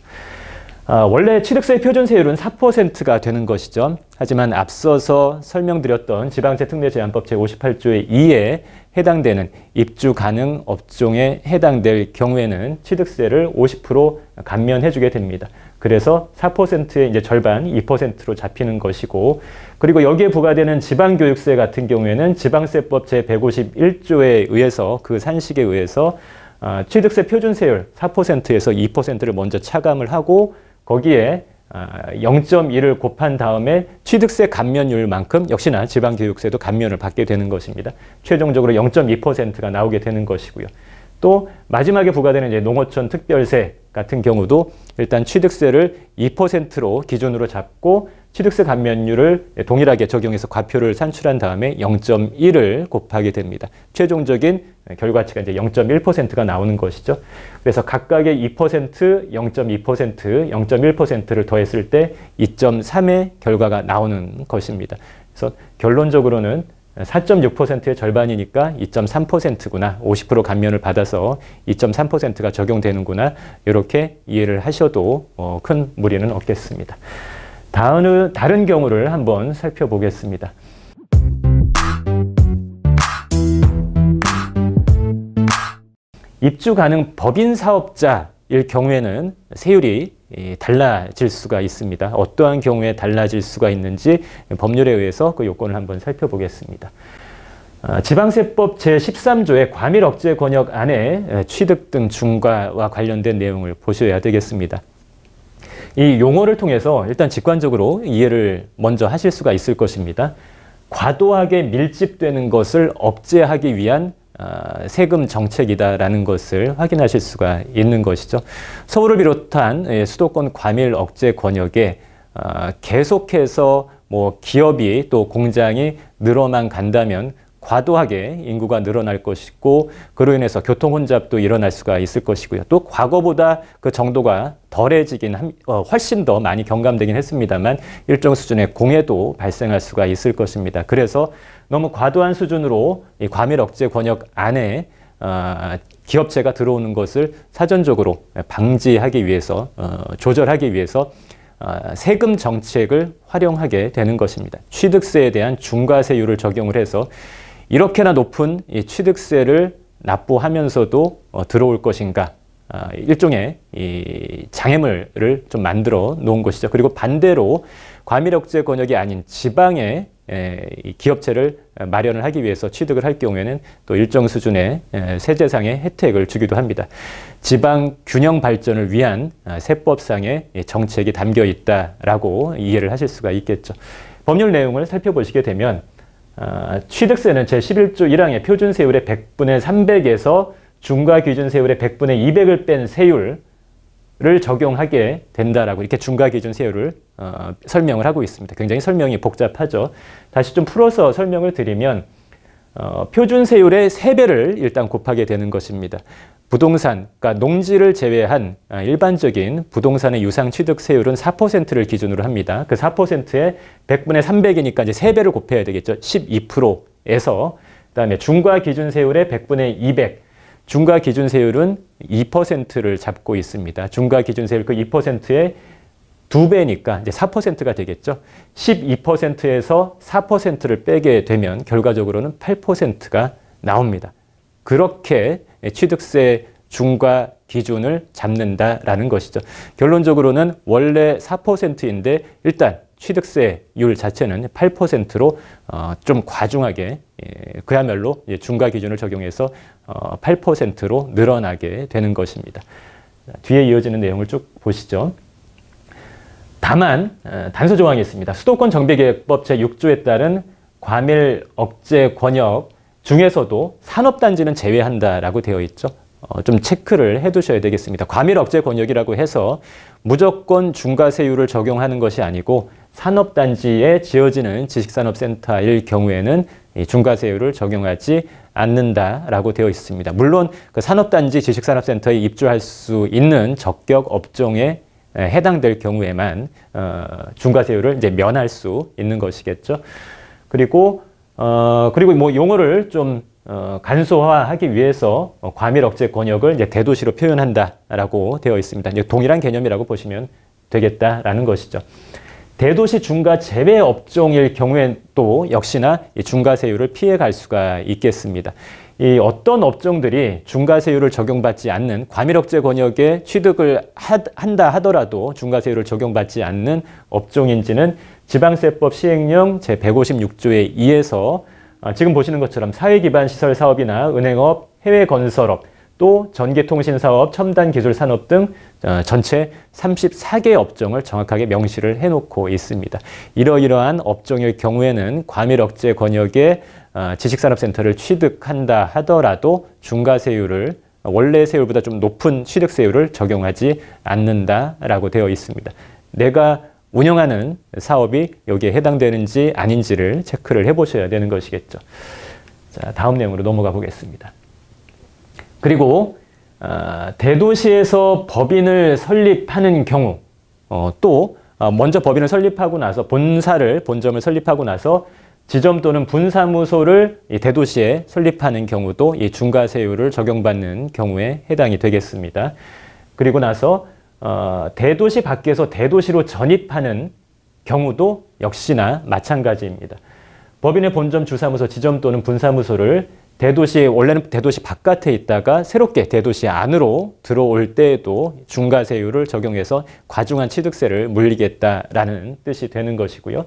아, 원래 취득세 표준세율은 4%가 되는 것이죠. 하지만 앞서서 설명드렸던 지방세특례제한법 제58조의 2에 해당되는 입주 가능 업종에 해당될 경우에는 취득세를 50% 감면해주게 됩니다. 그래서 4%의 이제 절반 2%로 잡히는 것이고 그리고 여기에 부과되는 지방교육세 같은 경우에는 지방세법 제151조에 의해서 그 산식에 의해서 아, 취득세 표준세율 4%에서 2%를 먼저 차감을 하고 거기에 아, 0.1을 곱한 다음에 취득세 감면율만큼 역시나 지방교육세도 감면을 받게 되는 것입니다. 최종적으로 0.2%가 나오게 되는 것이고요. 또 마지막에 부과되는 이제 농어촌 특별세 같은 경우도 일단 취득세를 2%로 기준으로 잡고 취득세 감면율을 동일하게 적용해서 과표를 산출한 다음에 0.1을 곱하게 됩니다. 최종적인 결과치가 이제 0.1%가 나오는 것이죠. 그래서 각각의 2%, 0.2%, 0.1%를 더했을 때 2.3의 결과가 나오는 것입니다. 그래서 결론적으로는 4.6%의 절반이니까 2.3%구나. 50% 감면을 받아서 2.3%가 적용되는구나. 이렇게 이해를 하셔도 어, 큰 무리는 없겠습니다. 다음, 다른 경우를 한번 살펴보겠습니다. 입주 가능 법인 사업자일 경우에는 세율이 달라질 수가 있습니다. 어떠한 경우에 달라질 수가 있는지 법률에 의해서 그 요건을 한번 살펴보겠습니다. 아, 지방세법 제13조의 과밀 억제 권역 안에 취득 등 중과와 관련된 내용을 보셔야 되겠습니다. 이 용어를 통해서 일단 직관적으로 이해를 먼저 하실 수가 있을 것입니다. 과도하게 밀집되는 것을 억제하기 위한 아, 세금 정책이다라는 것을 확인하실 수가 있는 것이죠. 서울을 비롯한 예, 수도권 과밀 억제 권역에 아, 계속해서 뭐 기업이 또 공장이 늘어만 간다면 과도하게 인구가 늘어날 것이고 그로 인해서 교통 혼잡도 일어날 수가 있을 것이고요. 또 과거보다 그 정도가 덜해지긴 함, 어, 훨씬 더 많이 경감되긴 했습니다만 일정 수준의 공해도 발생할 수가 있을 것입니다. 그래서 너무 과도한 수준으로 이 과밀 억제 권역 안에 어, 기업체가 들어오는 것을 사전적으로 방지하기 위해서 어, 조절하기 위해서 어, 세금 정책을 활용하게 되는 것입니다. 취득세에 대한 중과세율을 적용을 해서 이렇게나 높은 이 취득세를 납부하면서도 어, 들어올 것인가 어, 일종의 이 장애물을 좀 만들어 놓은 것이죠. 그리고 반대로 과밀억제 권역이 아닌 지방의 에, 기업체를 마련을 하기 위해서 취득을 할 경우에는 또 일정 수준의 에, 세제상의 혜택을 주기도 합니다. 지방 균형 발전을 위한 아, 세법상의 정책이 담겨 있다라고 이해를 하실 수가 있겠죠. 법률 내용을 살펴보시게 되면 아, 취득세는 제11조 1항의 표준세율의 100분의 300에서 중과 기준세율의 100분의 200을 뺀 세율을 적용하게 된다라고 이렇게 중과 기준세율을 어, 설명을 하고 있습니다. 굉장히 설명이 복잡하죠. 다시 좀 풀어서 설명을 드리면 어, 표준세율의 3배를 일단 곱하게 되는 것입니다. 부동산, 그러니까 농지를 제외한 아, 일반적인 부동산의 유상 취득 세율은 4%를 기준으로 합니다. 그 4%에 100분의 300이니까 이제 3배를 곱해야 되겠죠. 12%에서 그다음에 중과 기준 세율의 100분의 200. 중과 기준 세율은 2%를 잡고 있습니다. 중과 기준 세율 그2에2배니까 이제 4%가 되겠죠. 12%에서 4%를 빼게 되면 결과적으로는 8%가 나옵니다. 그렇게 취득세 중과 기준을 잡는다라는 것이죠. 결론적으로는 원래 4%인데 일단 취득세율 자체는 8%로 어, 좀 과중하게 예, 그야말로 중과 기준을 적용해서 8%로 어, 늘어나게 되는 것입니다. 뒤에 이어지는 내용을 쭉 보시죠. 다만 어, 단서 조항이 있습니다. 수도권 정비계획법 제6조에 따른 과밀 억제 권역 중에서도 산업단지는 제외한다라고 되어 있죠. 어, 좀 체크를 해두셔야 되겠습니다. 과밀 억제 권역이라고 해서 무조건 중과세율을 적용하는 것이 아니고 산업단지에 지어지는 지식산업센터일 경우에는 중과세율을 적용하지 않는다라고 되어 있습니다. 물론 그 산업단지 지식산업센터에 입주할 수 있는 적격 업종에 해당될 경우에만 어, 중과세율을 이제 면할 수 있는 것이겠죠. 그리고 어, 그리고 뭐 용어를 좀 어, 간소화하기 위해서 어, 과밀 억제 권역을 이제 대도시로 표현한다라고 되어 있습니다. 이제 동일한 개념이라고 보시면 되겠다라는 것이죠. 대도시 중과 재배 업종일 경우엔 또 역시나 이 중과세율을 피해갈 수가 있겠습니다. 이 어떤 업종들이 중과세율을 적용받지 않는 과밀억제 권역에 취득을 하, 한다 하더라도 중과세율을 적용받지 않는 업종인지는 지방세법 시행령 제156조에 의해서 아, 지금 보시는 것처럼 사회기반 시설 사업이나 은행업, 해외건설업, 또 전기통신사업, 첨단기술산업 등 어, 전체 34개 업종을 정확하게 명시를 해놓고 있습니다. 이러이러한 업종의 경우에는 과밀억제 권역에 아, 지식산업센터를 취득한다 하더라도 중과세율을 원래 세율보다 좀 높은 취득세율을 적용하지 않는다라고 되어 있습니다. 내가 운영하는 사업이 여기에 해당되는지 아닌지를 체크를 해보셔야 되는 것이겠죠. 자, 다음 내용으로 넘어가 보겠습니다. 그리고 어, 대도시에서 법인을 설립하는 경우 어, 또 어, 먼저 법인을 설립하고 나서 본사를 본점을 설립하고 나서 지점 또는 분사무소를 대도시에 설립하는 경우도 이 중과세율을 적용받는 경우에 해당이 되겠습니다. 그리고 나서 어, 대도시 밖에서 대도시로 전입하는 경우도 역시나 마찬가지입니다. 법인의 본점 주사무소 지점 또는 분사무소를 대도시 원래는 대도시 바깥에 있다가 새롭게 대도시 안으로 들어올 때에도 중과세율을 적용해서 과중한 취득세를 물리겠다라는 뜻이 되는 것이고요.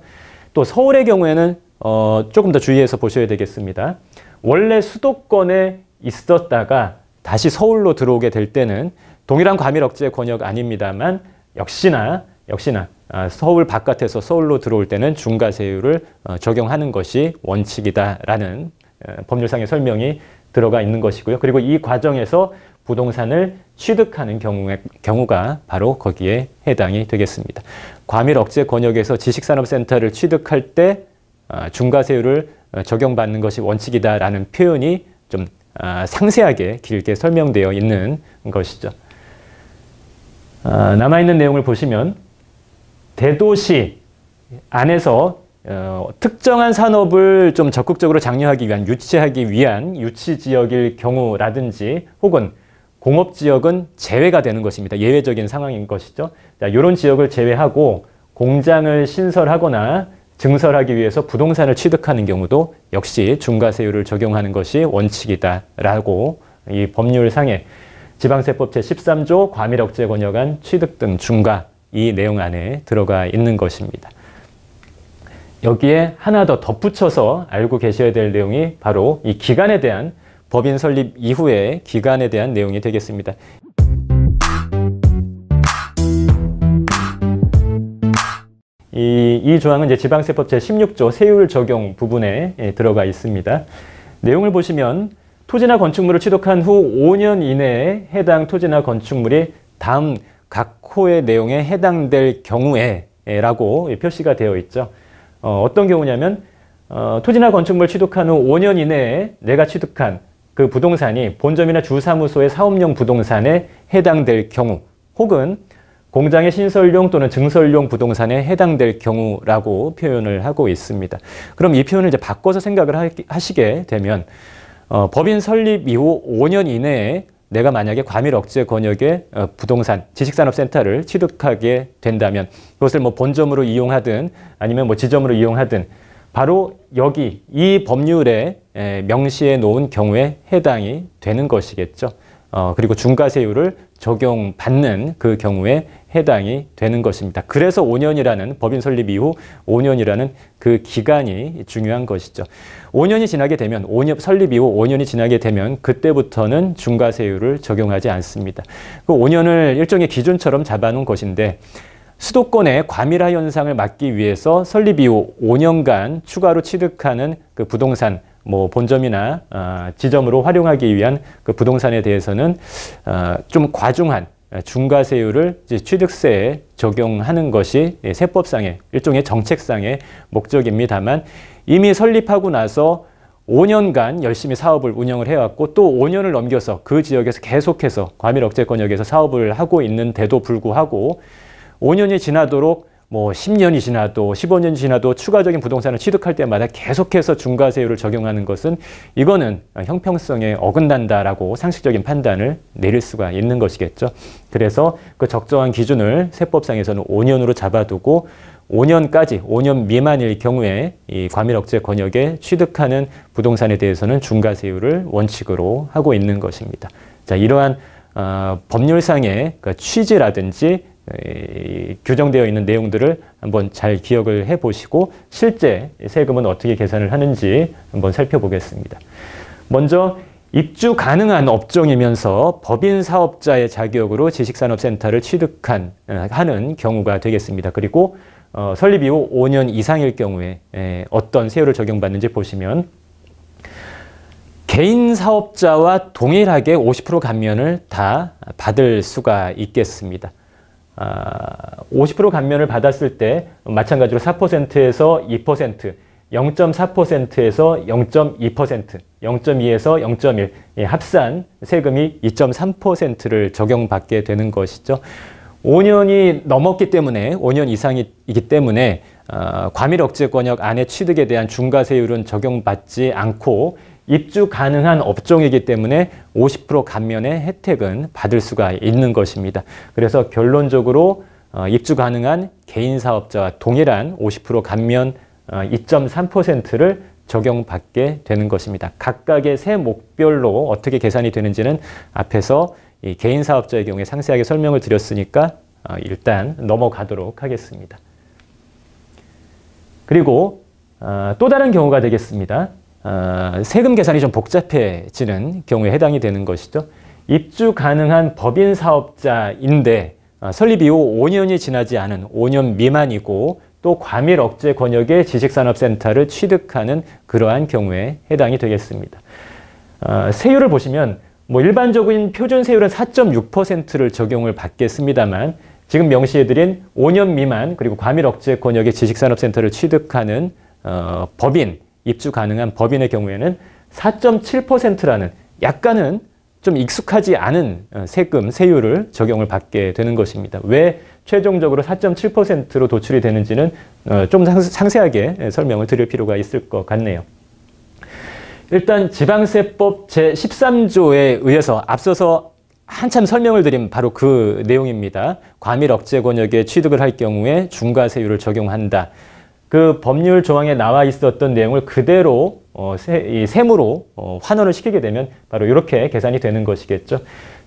또 서울의 경우에는 어, 조금 더 주의해서 보셔야 되겠습니다. 원래 수도권에 있었다가 다시 서울로 들어오게 될 때는 동일한 과밀 억제 권역 아닙니다만 역시나 역시나 아, 서울 바깥에서 서울로 들어올 때는 중과세율을 어, 적용하는 것이 원칙이다라는 어, 법률상의 설명이 들어가 있는 것이고요. 그리고 이 과정에서 부동산을 취득하는 경우에, 경우가 바로 거기에 해당이 되겠습니다. 과밀 억제 권역에서 지식산업센터를 취득할 때 아, 중과세율을 어, 적용받는 것이 원칙이다라는 표현이 좀 아, 상세하게 길게 설명되어 있는 것이죠. 어, 남아있는 내용을 보시면 대도시 안에서 어, 특정한 산업을 좀 적극적으로 장려하기 위한 유치하기 위한 유치지역일 경우라든지 혹은 공업지역은 제외가 되는 것입니다. 예외적인 상황인 것이죠. 자, 이런 지역을 제외하고 공장을 신설하거나 증설하기 위해서 부동산을 취득하는 경우도 역시 중과세율을 적용하는 것이 원칙이다라고 이 법률상에 지방세법 제13조 과밀억제 권역안 취득 등 중과 이 내용 안에 들어가 있는 것입니다. 여기에 하나 더 덧붙여서 알고 계셔야 될 내용이 바로 이 기간에 대한 법인 설립 이후의 기간에 대한 내용이 되겠습니다. 이, 이 조항은 이제 지방세법 제16조 세율 적용 부분에 예, 들어가 있습니다. 내용을 보시면 토지나 건축물을 취득한 후 5년 이내에 해당 토지나 건축물이 다음 각 호의 내용에 해당될 경우에 라고 표시가 되어 있죠. 어, 떤 경우냐면 어, 토지나 건축물 취득한 후 5년 이내에 내가 취득한 그 부동산이 본점이나 주사무소의 사업용 부동산에 해당될 경우 혹은 공장의 신설용 또는 증설용 부동산에 해당될 경우라고 표현을 하고 있습니다. 그럼 이 표현을 이제 바꿔서 생각을 하시게 되면 어, 법인 설립 이후 5년 이내에 내가 만약에 과밀 억제 권역에 어, 부동산 지식산업센터를 취득하게 된다면 그것을 뭐 본점으로 이용하든 아니면 뭐 지점으로 이용하든 바로 여기 이 법률에 명시해 놓은 경우에 해당이 되는 것이겠죠. 어, 그리고 중과세율을 적용받는 그 경우에 해당이 되는 것입니다. 그래서 5년이라는 법인 설립 이후 5년이라는 그 기간이 중요한 것이죠. 5년이 지나게 되면 5년 설립 이후 5년이 지나게 되면 그때부터는 중과세율을 적용하지 않습니다. 그 5년을 일종의 기준처럼 잡아놓은 것인데 수도권의 과밀화 현상을 막기 위해서 설립 이후 5년간 추가로 취득하는 그 부동산 뭐 본점이나 아, 지점으로 활용하기 위한 그 부동산에 대해서는 아, 좀 과중한 아, 중과세율을 취득세에 적용하는 것이 예, 세법상의 일종의 정책상의 목적입니다만 이미 설립하고 나서 5년간 열심히 사업을 운영을 해왔고 또 5년을 넘겨서 그 지역에서 계속해서 과밀억제권역에서 사업을 하고 있는데도 불구하고 5년이 지나도록 뭐 10년이 지나도 15년이 지나도 추가적인 부동산을 취득할 때마다 계속해서 중과세율을 적용하는 것은 이거는 형평성에 어긋난다라고 상식적인 판단을 내릴 수가 있는 것이겠죠. 그래서 그 적정한 기준을 세법상에서는 5년으로 잡아두고 5년까지 5년 미만일 경우에 이 과밀억제 권역에 취득하는 부동산에 대해서는 중과세율을 원칙으로 하고 있는 것입니다. 자 이러한 어, 법률상의 그 취지라든지 규정되어 있는 내용들을 한번 잘 기억을 해 보시고 실제 세금은 어떻게 계산을 하는지 한번 살펴보겠습니다. 먼저 입주 가능한 업종이면서 법인 사업자의 자격으로 지식산업센터를 취득한 어, 하는 경우가 되겠습니다. 그리고 어, 설립 이후 5년 이상일 경우에 에, 어떤 세율을 적용받는지 보시면 개인 사업자와 동일하게 50% 감면을 다 받을 수가 있겠습니다. 아50% 감면을 받았을 때 마찬가지로 4%에서 2%, 0.4%에서 0.2%, 0.2에서 0.1 예, 합산 세금이 2.3%를 적용받게 되는 것이죠. 5년이 넘었기 때문에 5년 이상이기 때문에 어, 아, 과밀 억제 권역 안에 취득에 대한 중과세율은 적용받지 않고 입주 가능한 업종이기 때문에 50% 감면의 혜택은 받을 수가 있는 것입니다. 그래서 결론적으로 어, 입주 가능한 개인 사업자와 동일한 50% 감면 2.3%를 어, 적용받게 되는 것입니다. 각각의 세 목별로 어떻게 계산이 되는지는 앞에서 개인 사업자의 경우에 상세하게 설명을 드렸으니까 어, 일단 넘어가도록 하겠습니다. 그리고 또 다른 경우가 되겠습니다. 어, 세금 계산이 좀 복잡해지는 경우에 해당이 되는 것이죠. 입주 가능한 법인 사업자인데 어, 설립 이후 5년이 지나지 않은 5년 미만이고 또 과밀 억제 권역의 지식산업센터를 취득하는 그러한 경우에 해당이 되겠습니다. 어, 세율을 보시면 뭐 일반적인 표준 세율은 4.6%를 적용을 받겠습니다만 지금 명시해드린 5년 미만 그리고 과밀 억제 권역의 지식산업센터를 취득하는 어, 법인 입주 가능한 법인의 경우에는 4.7%라는 약간은 좀 익숙하지 않은 어, 세금, 세율을 적용을 받게 되는 것입니다. 왜 최종적으로 4.7%로 도출이 되는지는 어, 좀 상세하게 예, 설명을 드릴 필요가 있을 것 같네요. 일단 지방세법 제13조에 의해서 앞서서 한참 설명을 드린 바로 그 내용입니다. 과밀 억제 권역에 취득을 할 경우에 중과세율을 적용한다. 그 법률 조항에 나와 있었던 내용을 그대로 어, 세, 세무로 어, 환원을 시키게 되면 바로 이렇게 계산이 되는 것이겠죠.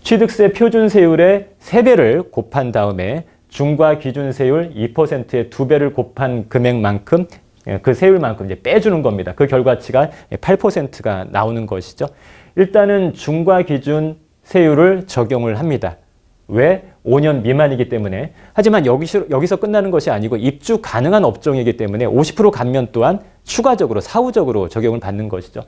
취득세 표준세율의 3배를 곱한 다음에 중과 기준세율 2%의 2배를 곱한 금액만큼 예, 그 세율만큼 이제 빼주는 겁니다. 그 결과치가 8%가 나오는 것이죠. 일단은 중과 기준 세율을 적용을 합니다. 왜? 5년 미만이기 때문에 하지만 여기서, 여기서 끝나는 것이 아니고 입주 가능한 업종이기 때문에 50% 감면 또한 추가적으로 사후적으로 적용을 받는 것이죠.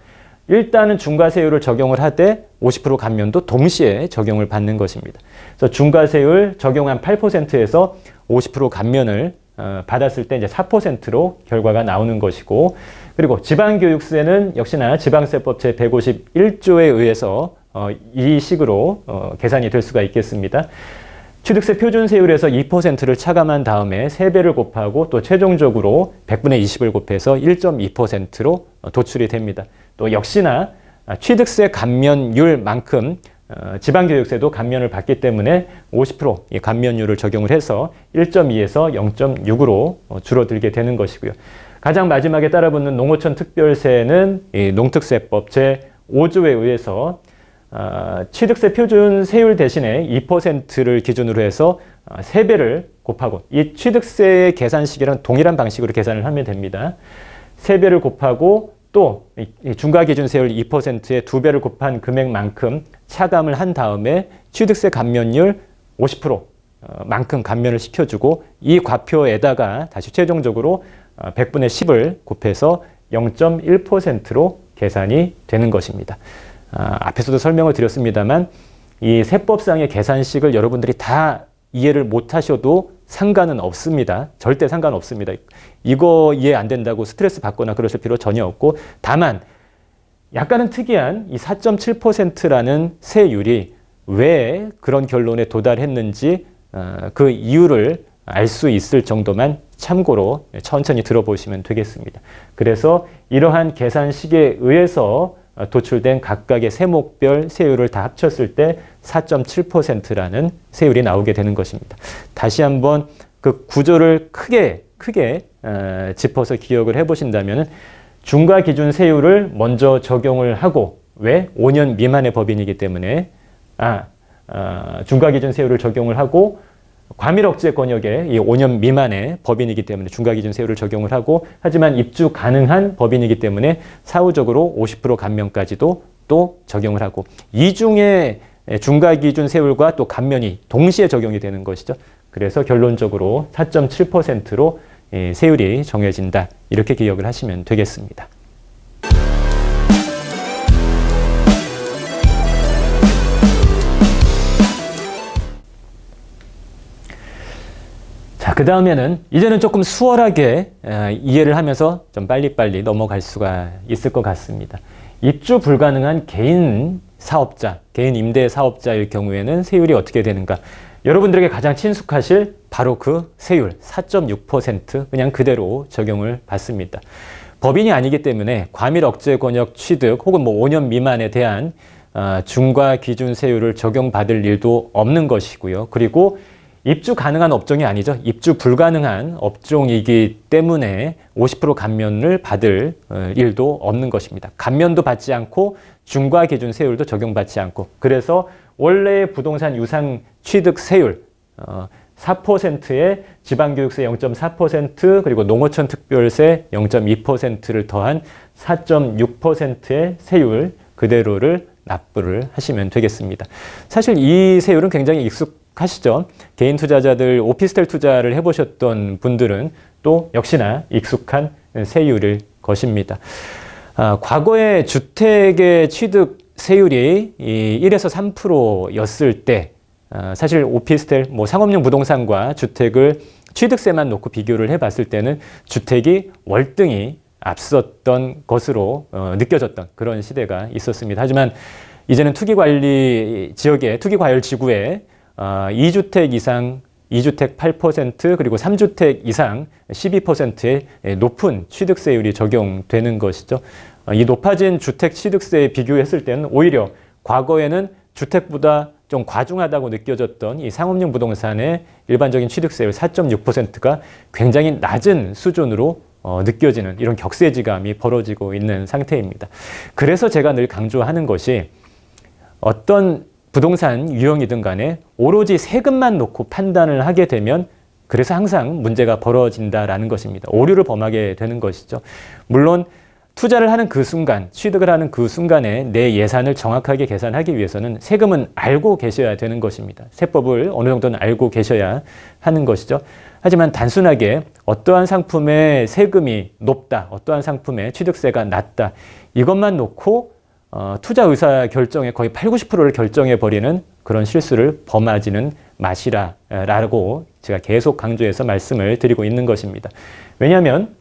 일단은 중과세율을 적용을 하되 50% 감면도 동시에 적용을 받는 것입니다. 그래서 중과세율 적용한 8%에서 50% 감면을 어, 받았을 때 이제 4%로 결과가 나오는 것이고 그리고 지방교육세는 역시나 지방세법 제151조에 의해서 어, 이 식으로 어, 계산이 될 수가 있겠습니다. 취득세 표준 세율에서 2%를 차감한 다음에 3배를 곱하고 또 최종적으로 100분의 20을 곱해서 1.2%로 도출이 됩니다. 또 역시나 취득세 감면율만큼 어, 지방교육세도 감면을 받기 때문에 5 0 감면율을 적용을 해서 1.2에서 0.6으로 어, 줄어들게 되는 것이고요. 가장 마지막에 따라붙는 농어촌 특별세는 농특세법 제5조에 의해서 아, 취득세 표준 세율 대신에 2%를 기준으로 해서 아, 3배를 곱하고 이 취득세의 계산식이랑 동일한 방식으로 계산을 하면 됩니다. 3배를 곱하고 또 중과 기준 세율 2에 2배를 곱한 금액만큼 차감을 한 다음에 취득세 감면율 50% 어, 만큼 감면을 시켜주고 이 과표에다가 다시 최종적으로 100분의 어, 10을 곱해서 0.1%로 계산이 되는 것입니다. 아, 앞에서도 설명을 드렸습니다만 이 세법상의 계산식을 여러분들이 다 이해를 못하셔도 상관은 없습니다. 절대 상관없습니다. 이거 이해 안 된다고 스트레스 받거나 그러실 필요 전혀 없고 다만 약간은 특이한 이 4.7%라는 세율이 왜 그런 결론에 도달했는지 아, 그 이유를 알 수 있을 정도만 참고로 천천히 들어보시면 되겠습니다. 그래서 이러한 계산식에 의해서 어, 도출된 각각의 세목별 세율을 다 합쳤을 때 4.7%라는 세율이 나오게 되는 것입니다. 다시 한번 그 구조를 크게 크게 어, 짚어서 기억을 해보신다면 중과 기준 세율을 먼저 적용을 하고 왜 5년 미만의 법인이기 때문에 아, 어, 중과 기준 세율을 적용을 하고 과밀 억제 권역에이 5년 미만의 법인이기 때문에 중과기준 세율을 적용을 하고 하지만 입주 가능한 법인이기 때문에 사후적으로 50% 감면까지도 또 적용을 하고 이 중에 중과기준 세율과 또 감면이 동시에 적용이 되는 것이죠. 그래서 결론적으로 4.7%로 예, 세율이 정해진다. 이렇게 기억을 하시면 되겠습니다. 그 다음에는 이제는 조금 수월하게 이해를 하면서 좀 빨리빨리 넘어갈 수가 있을 것 같습니다. 입주 불가능한 개인 사업자, 개인 임대 사업자일 경우에는 세율이 어떻게 되는가? 여러분들에게 가장 친숙하실 바로 그 세율 4.6% 그냥 그대로 적용을 받습니다. 법인이 아니기 때문에 과밀 억제 권역 취득 혹은 뭐 5년 미만에 대한 어, 중과 기준 세율을 적용받을 일도 없는 것이고요. 그리고 입주 가능한 업종이 아니죠. 입주 불가능한 업종이기 때문에 50% 감면을 받을 어, 일도 없는 것입니다. 감면도 받지 않고 중과 기준 세율도 적용받지 않고 그래서 원래 부동산 유상 취득 세율 4%에 어, 지방교육세 0.4% 그리고 농어촌 특별세 0.2%를 더한 4.6%의 세율 그대로를 납부를 하시면 되겠습니다. 사실 이 세율은 굉장히 익숙 하시죠. 개인 투자자들 오피스텔 투자를 해보셨던 분들은 또 역시나 익숙한 세율일 것입니다. 아, 과거에 주택의 취득 세율이 이 1에서 3%였을 때 아, 사실 오피스텔, 뭐 상업용 부동산과 주택을 취득세만 놓고 비교를 해봤을 때는 주택이 월등히 앞섰던 것으로 어, 느껴졌던 그런 시대가 있었습니다. 하지만 이제는 투기관리 지역에, 투기과열 지구에 2주택 아, 이상 2주택 8% 그리고 3주택 이상 12%의 높은 취득세율이 적용되는 것이죠. 아, 이 높아진 주택 취득세에 비교했을 때는 오히려 과거에는 주택보다 좀 과중하다고 느껴졌던 이 상업용 부동산의 일반적인 취득세율 4.6%가 굉장히 낮은 수준으로 어, 느껴지는 이런 격세지감이 벌어지고 있는 상태입니다. 그래서 제가 늘 강조하는 것이 어떤 부동산 유형이든 간에 오로지 세금만 놓고 판단을 하게 되면 그래서 항상 문제가 벌어진다라는 것입니다. 오류를 범하게 되는 것이죠. 물론 투자를 하는 그 순간, 취득을 하는 그 순간에 내 예산을 정확하게 계산하기 위해서는 세금은 알고 계셔야 되는 것입니다. 세법을 어느 정도는 알고 계셔야 하는 것이죠. 하지만 단순하게 어떠한 상품의 세금이 높다, 어떠한 상품의 취득세가 낮다, 이것만 놓고 어, 투자 의사 결정에 거의 8, 90%를 결정해 버리는 그런 실수를 범하지는 마시라라고 제가 계속 강조해서 말씀을 드리고 있는 것입니다. 왜냐하면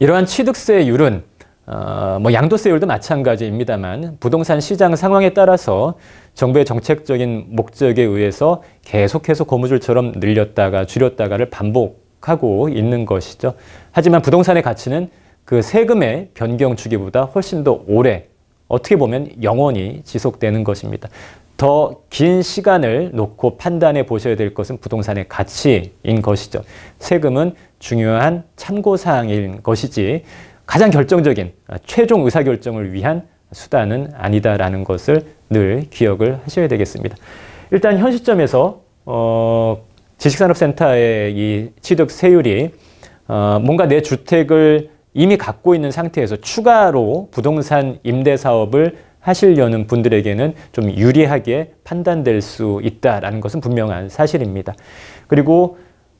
이러한 취득세율은 어, 뭐 양도세율도 마찬가지입니다만 부동산 시장 상황에 따라서 정부의 정책적인 목적에 의해서 계속해서 고무줄처럼 늘렸다가 줄였다가를 반복하고 있는 것이죠. 하지만 부동산의 가치는 그 세금의 변경 주기보다 훨씬 더 오래 어떻게 보면 영원히 지속되는 것입니다. 더 긴 시간을 놓고 판단해 보셔야 될 것은 부동산의 가치인 것이죠. 세금은 중요한 참고사항인 것이지 가장 결정적인 아, 최종 의사결정을 위한 수단은 아니다라는 것을 늘 기억을 하셔야 되겠습니다. 일단 현 시점에서 어, 지식산업센터의 이 취득 세율이 어, 뭔가 내 주택을 이미 갖고 있는 상태에서 추가로 부동산 임대 사업을 하시려는 분들에게는 좀 유리하게 판단될 수 있다라는 것은 분명한 사실입니다. 그리고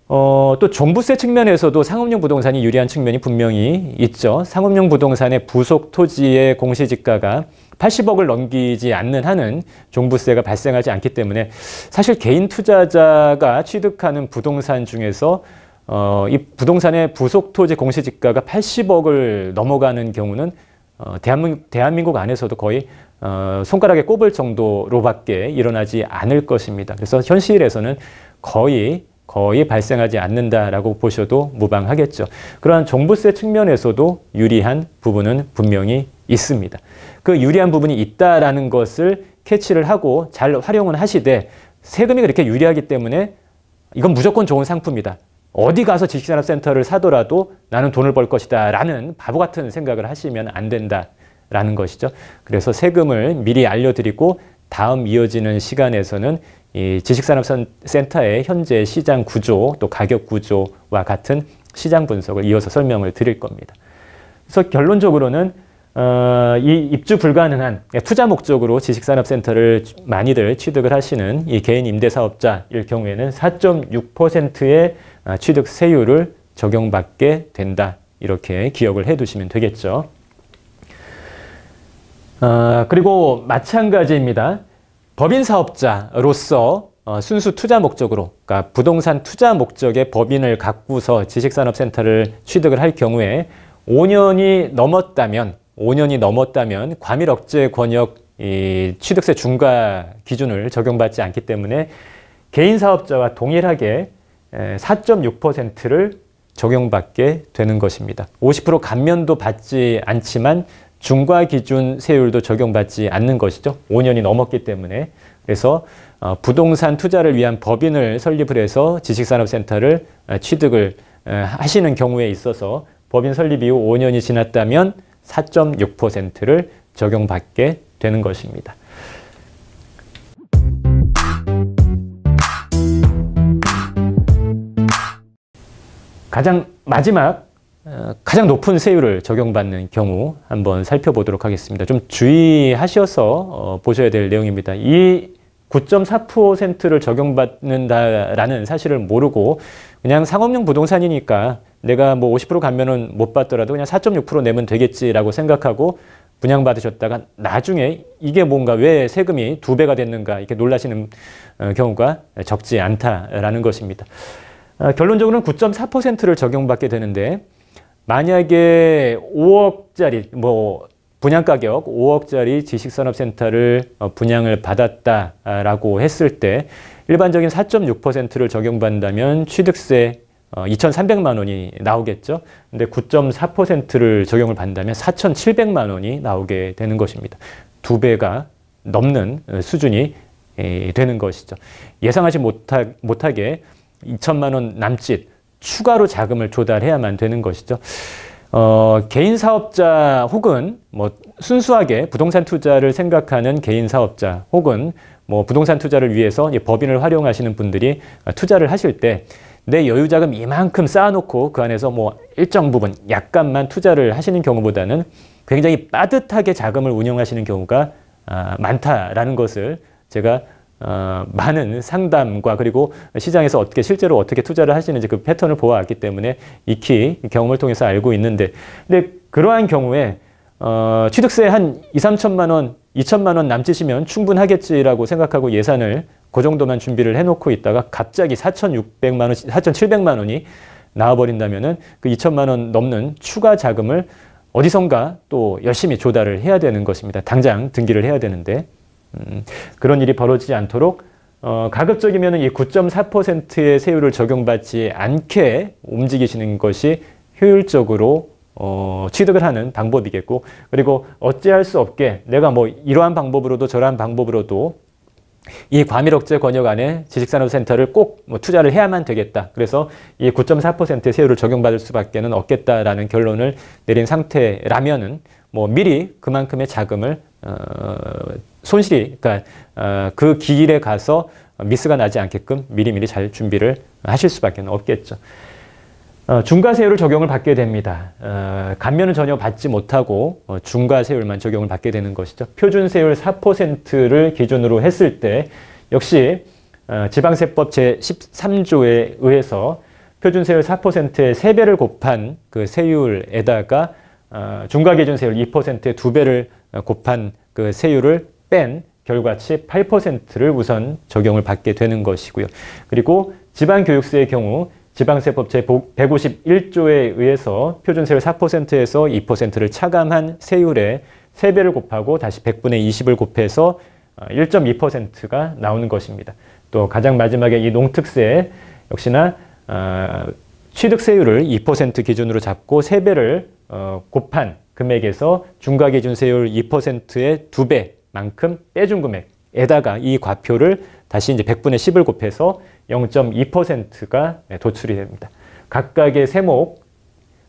어, 또 종부세 측면에서도 상업용 부동산이 유리한 측면이 분명히 있죠. 상업용 부동산의 부속 토지의 공시지가가 80억을 넘기지 않는 한은 종부세가 발생하지 않기 때문에 사실 개인 투자자가 취득하는 부동산 중에서 어, 이 부동산의 부속 토지 공시지가가 80억을 넘어가는 경우는 어, 대한민국, 대한민국 안에서도 거의 어, 손가락에 꼽을 정도로밖에 일어나지 않을 것입니다. 그래서 현실에서는 거의 거의 발생하지 않는다라고 보셔도 무방하겠죠. 그러한 종부세 측면에서도 유리한 부분은 분명히 있습니다. 그 유리한 부분이 있다라는 것을 캐치를 하고 잘활용을 하시되 세금이 그렇게 유리하기 때문에 이건 무조건 좋은 상품이다. 어디 가서 지식산업센터를 사더라도 나는 돈을 벌 것이다 라는 바보 같은 생각을 하시면 안 된다라는 것이죠. 그래서 세금을 미리 알려드리고 다음 이어지는 시간에서는 이 지식산업센터의 현재 시장 구조 또 가격 구조와 같은 시장 분석을 이어서 설명을 드릴 겁니다. 그래서 결론적으로는 어, 이 입주 불가능한 투자 목적으로 지식산업센터를 많이들 취득을 하시는 이 개인 임대사업자일 경우에는 4.6%의 아, 취득 세율을 적용받게 된다. 이렇게 기억을 해두시면 되겠죠. 어, 그리고 마찬가지입니다. 법인 사업자로서 어, 순수 투자 목적으로, 그러니까 부동산 투자 목적의 법인을 갖고서 지식산업센터를 취득을 할 경우에 5년이 넘었다면 5년이 넘었다면 과밀 억제 권역 이 취득세 중과 기준을 적용받지 않기 때문에 개인 사업자와 동일하게 4.6%를 적용받게 되는 것입니다. 50% 감면도 받지 않지만 중과 기준 세율도 적용받지 않는 것이죠. 5년이 넘었기 때문에. 그래서 어, 부동산 투자를 위한 법인을 설립을 해서 지식산업센터를 취득을 하시는 경우에 있어서 법인 설립 이후 5년이 지났다면 4.6%를 적용받게 되는 것입니다. 가장 마지막 어, 가장 높은 세율을 적용받는 경우 한번 살펴보도록 하겠습니다. 좀 주의하셔서 어, 보셔야 될 내용입니다. 이 9.4%를 적용받는다라는 사실을 모르고 그냥 상업용 부동산이니까 내가 뭐 50%감면은못 받더라도 그냥 4.6% 내면 되겠지라고 생각하고 분양받으셨다가 나중에 이게 뭔가 왜 세금이 두 배가 됐는가 이렇게 놀라시는 어, 경우가 적지 않다라는 것입니다. 어, 결론적으로는 9.4%를 적용받게 되는데 만약에 5억짜리 뭐 분양가격 5억짜리 지식산업센터를 어, 분양을 받았다라고 했을 때 일반적인 4.6%를 적용받는다면 취득세 어, 2,300만 원이 나오겠죠. 근데 9.4%를 적용을 받는다면 4,700만 원이 나오게 되는 것입니다. 두 배가 넘는 어, 수준이 에, 되는 것이죠. 예상하지 못하, 못하게 2천만 원 남짓 추가로 자금을 조달해야만 되는 것이죠. 어, 개인 사업자 혹은 뭐 순수하게 부동산 투자를 생각하는 개인 사업자 혹은 뭐 부동산 투자를 위해서 법인을 활용하시는 분들이 어, 투자를 하실 때내 여유자금 이만큼 쌓아놓고 그 안에서 뭐 일정 부분 약간만 투자를 하시는 경우보다는 굉장히 빠듯하게 자금을 운영하시는 경우가 아, 많다라는 것을 제가 어, 많은 상담과 그리고 시장에서 어떻게 실제로 어떻게 투자를 하시는지 그 패턴을 보아왔기 때문에 익히 경험을 통해서 알고 있는데 근데 그러한 경우에 어, 취득세 한 2, 3천만 원, 2천만 원 남짓이면 충분하겠지라고 생각하고 예산을 그 정도만 준비를 해놓고 있다가 갑자기 4,600만 원, 4,700만 원이 나와버린다면은 그 2천만 원 넘는 추가 자금을 어디선가 또 열심히 조달을 해야 되는 것입니다. 당장 등기를 해야 되는데 음, 그런 일이 벌어지지 않도록 어, 가급적이면 이 9.4%의 세율을 적용받지 않게 움직이시는 것이 효율적으로 어, 취득을 하는 방법이겠고 그리고 어찌할 수 없게 내가 뭐 이러한 방법으로도 저러한 방법으로도 이 과밀억제 권역 안에 지식산업센터를 꼭 뭐 투자를 해야만 되겠다. 그래서 이 9.4% 세율을 적용받을 수밖에 없겠다라는 결론을 내린 상태라면은 뭐 미리 그만큼의 자금을 어, 손실이 그러니까 어, 그 길에 가서 미스가 나지 않게끔 미리미리 잘 준비를 하실 수밖에 없겠죠. 어, 중과세율을 적용을 받게 됩니다. 어, 감면은 전혀 받지 못하고 어, 중과세율만 적용을 받게 되는 것이죠. 표준세율 4%를 기준으로 했을 때 역시 어, 지방세법 제13조에 의해서 표준세율 4%의 3배를 곱한 그 세율에다가 어, 중과기준세율 2%의 2배를 어, 곱한 그 세율을 뺀 결과치 8%를 우선 적용을 받게 되는 것이고요. 그리고 지방교육세의 경우 지방세법 제151조에 의해서 표준세율 4%에서 2%를 차감한 세율에 3배를 곱하고 다시 100분의 20을 곱해서 1.2%가 아, 나오는 것입니다. 또 가장 마지막에 이 농특세 역시나 아, 취득세율을 2% 기준으로 잡고 3배를 어, 곱한 금액에서 중과기준세율 2%의 2배만큼 빼준 금액 에다가 이 과표를 다시 이제 100분의 10을 곱해서 0.2%가 도출이 됩니다. 각각의 세목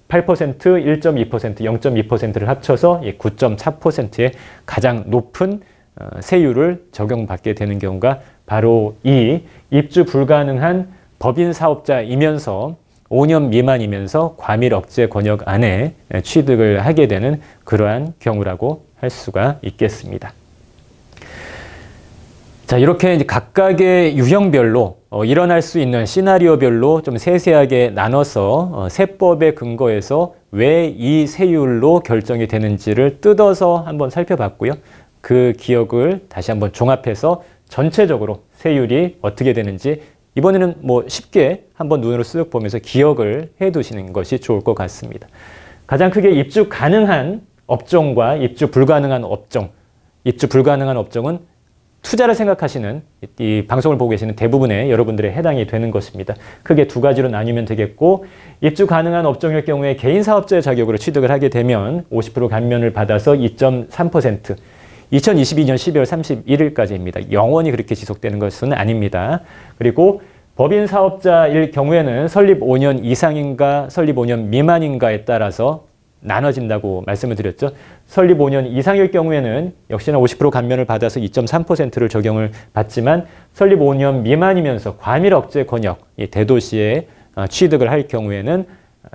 8%, 1.2%, 0.2%를 합쳐서 9.4%의 가장 높은 어, 세율을 적용받게 되는 경우가 바로 이 입주 불가능한 법인 사업자이면서 5년 미만이면서 과밀 억제 권역 안에 네, 취득을 하게 되는 그러한 경우라고 할 수가 있겠습니다. 자, 이렇게 이제 각각의 유형별로 어, 일어날 수 있는 시나리오별로 좀 세세하게 나눠서 어, 세법의 근거에서 왜 이 세율로 결정이 되는지를 뜯어서 한번 살펴봤고요. 그 기억을 다시 한번 종합해서 전체적으로 세율이 어떻게 되는지 이번에는 뭐 쉽게 한번 눈으로 쓱 보면서 기억을 해 두시는 것이 좋을 것 같습니다. 가장 크게 입주 가능한 업종과 입주 불가능한 업종, 입주 불가능한 업종은 투자를 생각하시는 이 방송을 보고 계시는 대부분의 여러분들의 해당이 되는 것입니다. 크게 두 가지로 나뉘면 되겠고 입주 가능한 업종일 경우에 개인 사업자의 자격으로 취득을 하게 되면 50% 감면을 받아서 2.3% 2022년 12월 31일까지입니다. 영원히 그렇게 지속되는 것은 아닙니다. 그리고 법인 사업자일 경우에는 설립 5년 이상인가 설립 5년 미만인가에 따라서 나눠진다고 말씀을 드렸죠. 설립 5년 이상일 경우에는 역시나 50% 감면을 받아서 2.3%를 적용을 받지만 설립 5년 미만이면서 과밀 억제 권역, 대도시에 어, 취득을 할 경우에는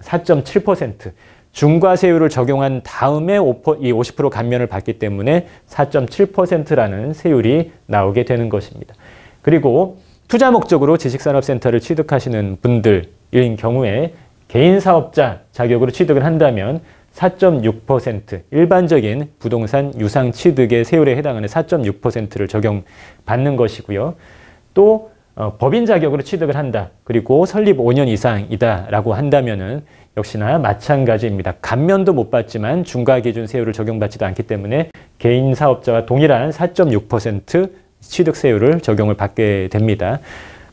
4.7%, 중과세율을 적용한 다음에 50% 감면을 받기 때문에 4.7%라는 세율이 나오게 되는 것입니다. 그리고 투자 목적으로 지식산업센터를 취득하시는 분들인 경우에 개인 사업자 자격으로 취득을 한다면 4.6% 일반적인 부동산 유상 취득의 세율에 해당하는 4.6%를 적용받는 것이고요. 또 어, 법인 자격으로 취득을 한다. 그리고 설립 5년 이상이다라고 한다면은 역시나 마찬가지입니다. 감면도 못 받지만 중과 기준 세율을 적용받지도 않기 때문에 개인 사업자와 동일한 4.6% 취득세율을 적용을 받게 됩니다.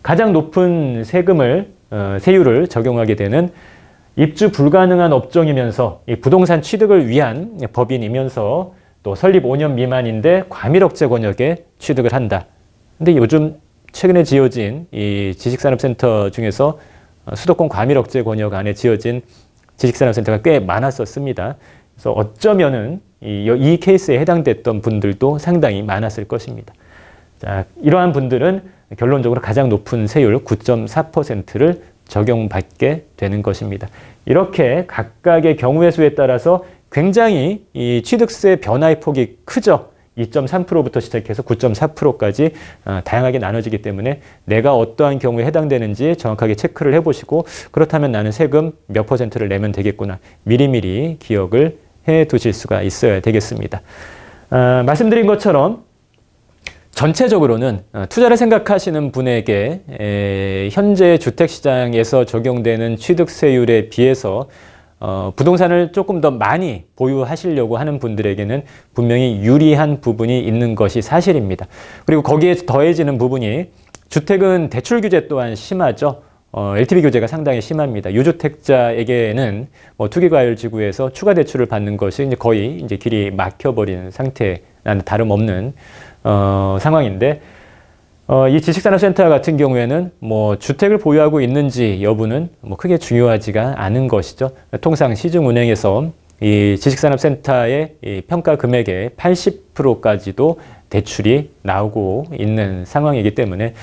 가장 높은 세금을 어, 세율을 적용하게 되는 입주 불가능한 업종이면서 부동산 취득을 위한 법인이면서 또 설립 5년 미만인데 과밀억제 권역에 취득을 한다. 근데 요즘 최근에 지어진 이 지식산업센터 중에서 수도권 과밀억제 권역 안에 지어진 지식산업센터가 꽤 많았었습니다. 그래서 어쩌면은 이, 이 케이스에 해당됐던 분들도 상당히 많았을 것입니다. 자, 아, 이러한 분들은 결론적으로 가장 높은 세율 9.4%를 적용받게 되는 것입니다. 이렇게 각각의 경우의 수에 따라서 굉장히 이 취득세 변화의 폭이 크죠. 2.3%부터 시작해서 9.4%까지 아, 다양하게 나눠지기 때문에 내가 어떠한 경우에 해당되는지 정확하게 체크를 해보시고 그렇다면 나는 세금 몇 퍼센트를 내면 되겠구나 미리미리 기억을 해 두실 수가 있어야 되겠습니다. 아, 말씀드린 것처럼 전체적으로는 어, 투자를 생각하시는 분에게 현재 주택시장에서 적용되는 취득세율에 비해서 어, 부동산을 조금 더 많이 보유하시려고 하는 분들에게는 분명히 유리한 부분이 있는 것이 사실입니다. 그리고 거기에 더해지는 부분이 주택은 대출 규제 또한 심하죠. 어, LTV 규제가 상당히 심합니다. 유주택자에게는 뭐 투기과열 지구에서 추가 대출을 받는 것이 이제 거의 이제 길이 막혀버리는 상태라 다름없는 어, 상황인데 어, 이 지식산업센터 같은 경우에는 뭐 주택을 보유하고 있는지 여부는 뭐 크게 중요하지가 않은 것이죠. 통상 시중운행에서이 지식산업센터의 이 평가 금액의 80%까지도 대출이 나오고 있는 상황이기 때문에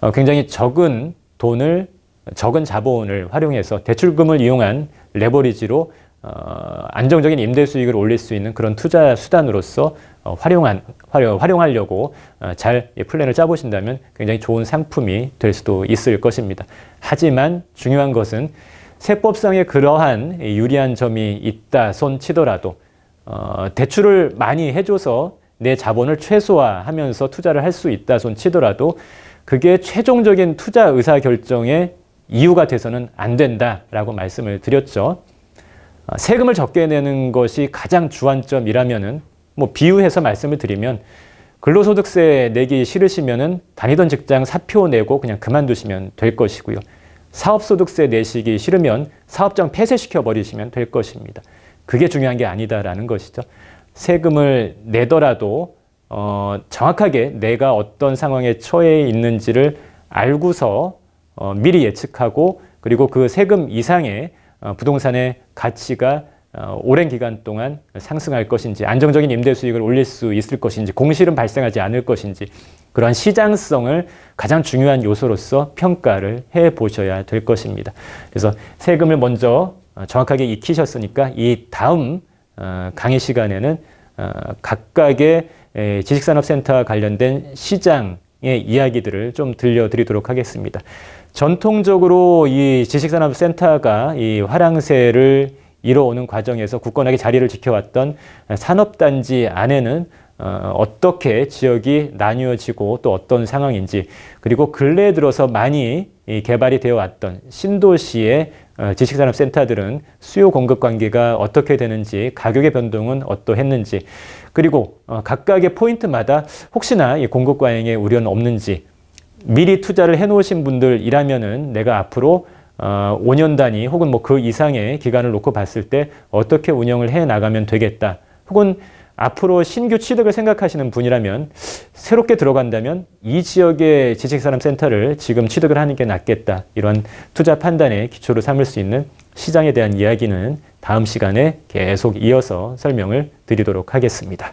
어, 굉장히 적은 돈을 적은 자본을 활용해서 대출금을 이용한 레버리지로 어, 안정적인 임대 수익을 올릴 수 있는 그런 투자 수단으로서 어, 활용한, 활용, 활용하려고 어, 잘 플랜을 짜보신다면 굉장히 좋은 상품이 될 수도 있을 것입니다. 하지만 중요한 것은 세법상에 그러한 유리한 점이 있다 손 치더라도 어, 대출을 많이 해줘서 내 자본을 최소화하면서 투자를 할 수 있다 손 치더라도 그게 최종적인 투자 의사결정의 이유가 돼서는 안 된다라고 말씀을 드렸죠. 아, 세금을 적게 내는 것이 가장 주안점이라면은 뭐 비유해서 말씀을 드리면 근로소득세 내기 싫으시면은 다니던 직장 사표 내고 그냥 그만두시면 될 것이고요. 사업소득세 내시기 싫으면 사업장 폐쇄시켜 버리시면 될 것입니다. 그게 중요한 게 아니다라는 것이죠. 세금을 내더라도 어, 정확하게 내가 어떤 상황에 처해 있는지를 알고서 어, 미리 예측하고 그리고 그 세금 이상의 어, 부동산의 가치가 어, 오랜 기간 동안 상승할 것인지 안정적인 임대 수익을 올릴 수 있을 것인지 공실은 발생하지 않을 것인지 그러한 시장성을 가장 중요한 요소로서 평가를 해 보셔야 될 것입니다. 그래서 세금을 먼저 어, 정확하게 익히셨으니까 이 다음 강의 시간에는 각각의 지식산업센터 관련된 시장의 이야기들을 좀 들려드리도록 하겠습니다. 전통적으로 이 지식산업센터가 이 화랑새를 이뤄오는 과정에서 굳건하게 자리를 지켜왔던 산업단지 안에는 어, 어떻게 지역이 나뉘어지고 또 어떤 상황인지 그리고 근래에 들어서 많이 이 개발이 되어 왔던 신도시의 어, 지식산업센터들은 수요 공급 관계가 어떻게 되는지 가격의 변동은 어떠했는지 그리고 어, 각각의 포인트마다 혹시나 이 공급 과잉의 우려는 없는지 미리 투자를 해놓으신 분들이라면은 내가 앞으로 어, 5년 단위 혹은 뭐 그 이상의 기간을 놓고 봤을 때 어떻게 운영을 해 나가면 되겠다. 혹은 앞으로 신규 취득을 생각하시는 분이라면 새롭게 들어간다면 이 지역의 지식산업센터를 지금 취득을 하는 게 낫겠다. 이런 투자 판단의 기초로 삼을 수 있는 시장에 대한 이야기는 다음 시간에 계속 이어서 설명을 드리도록 하겠습니다.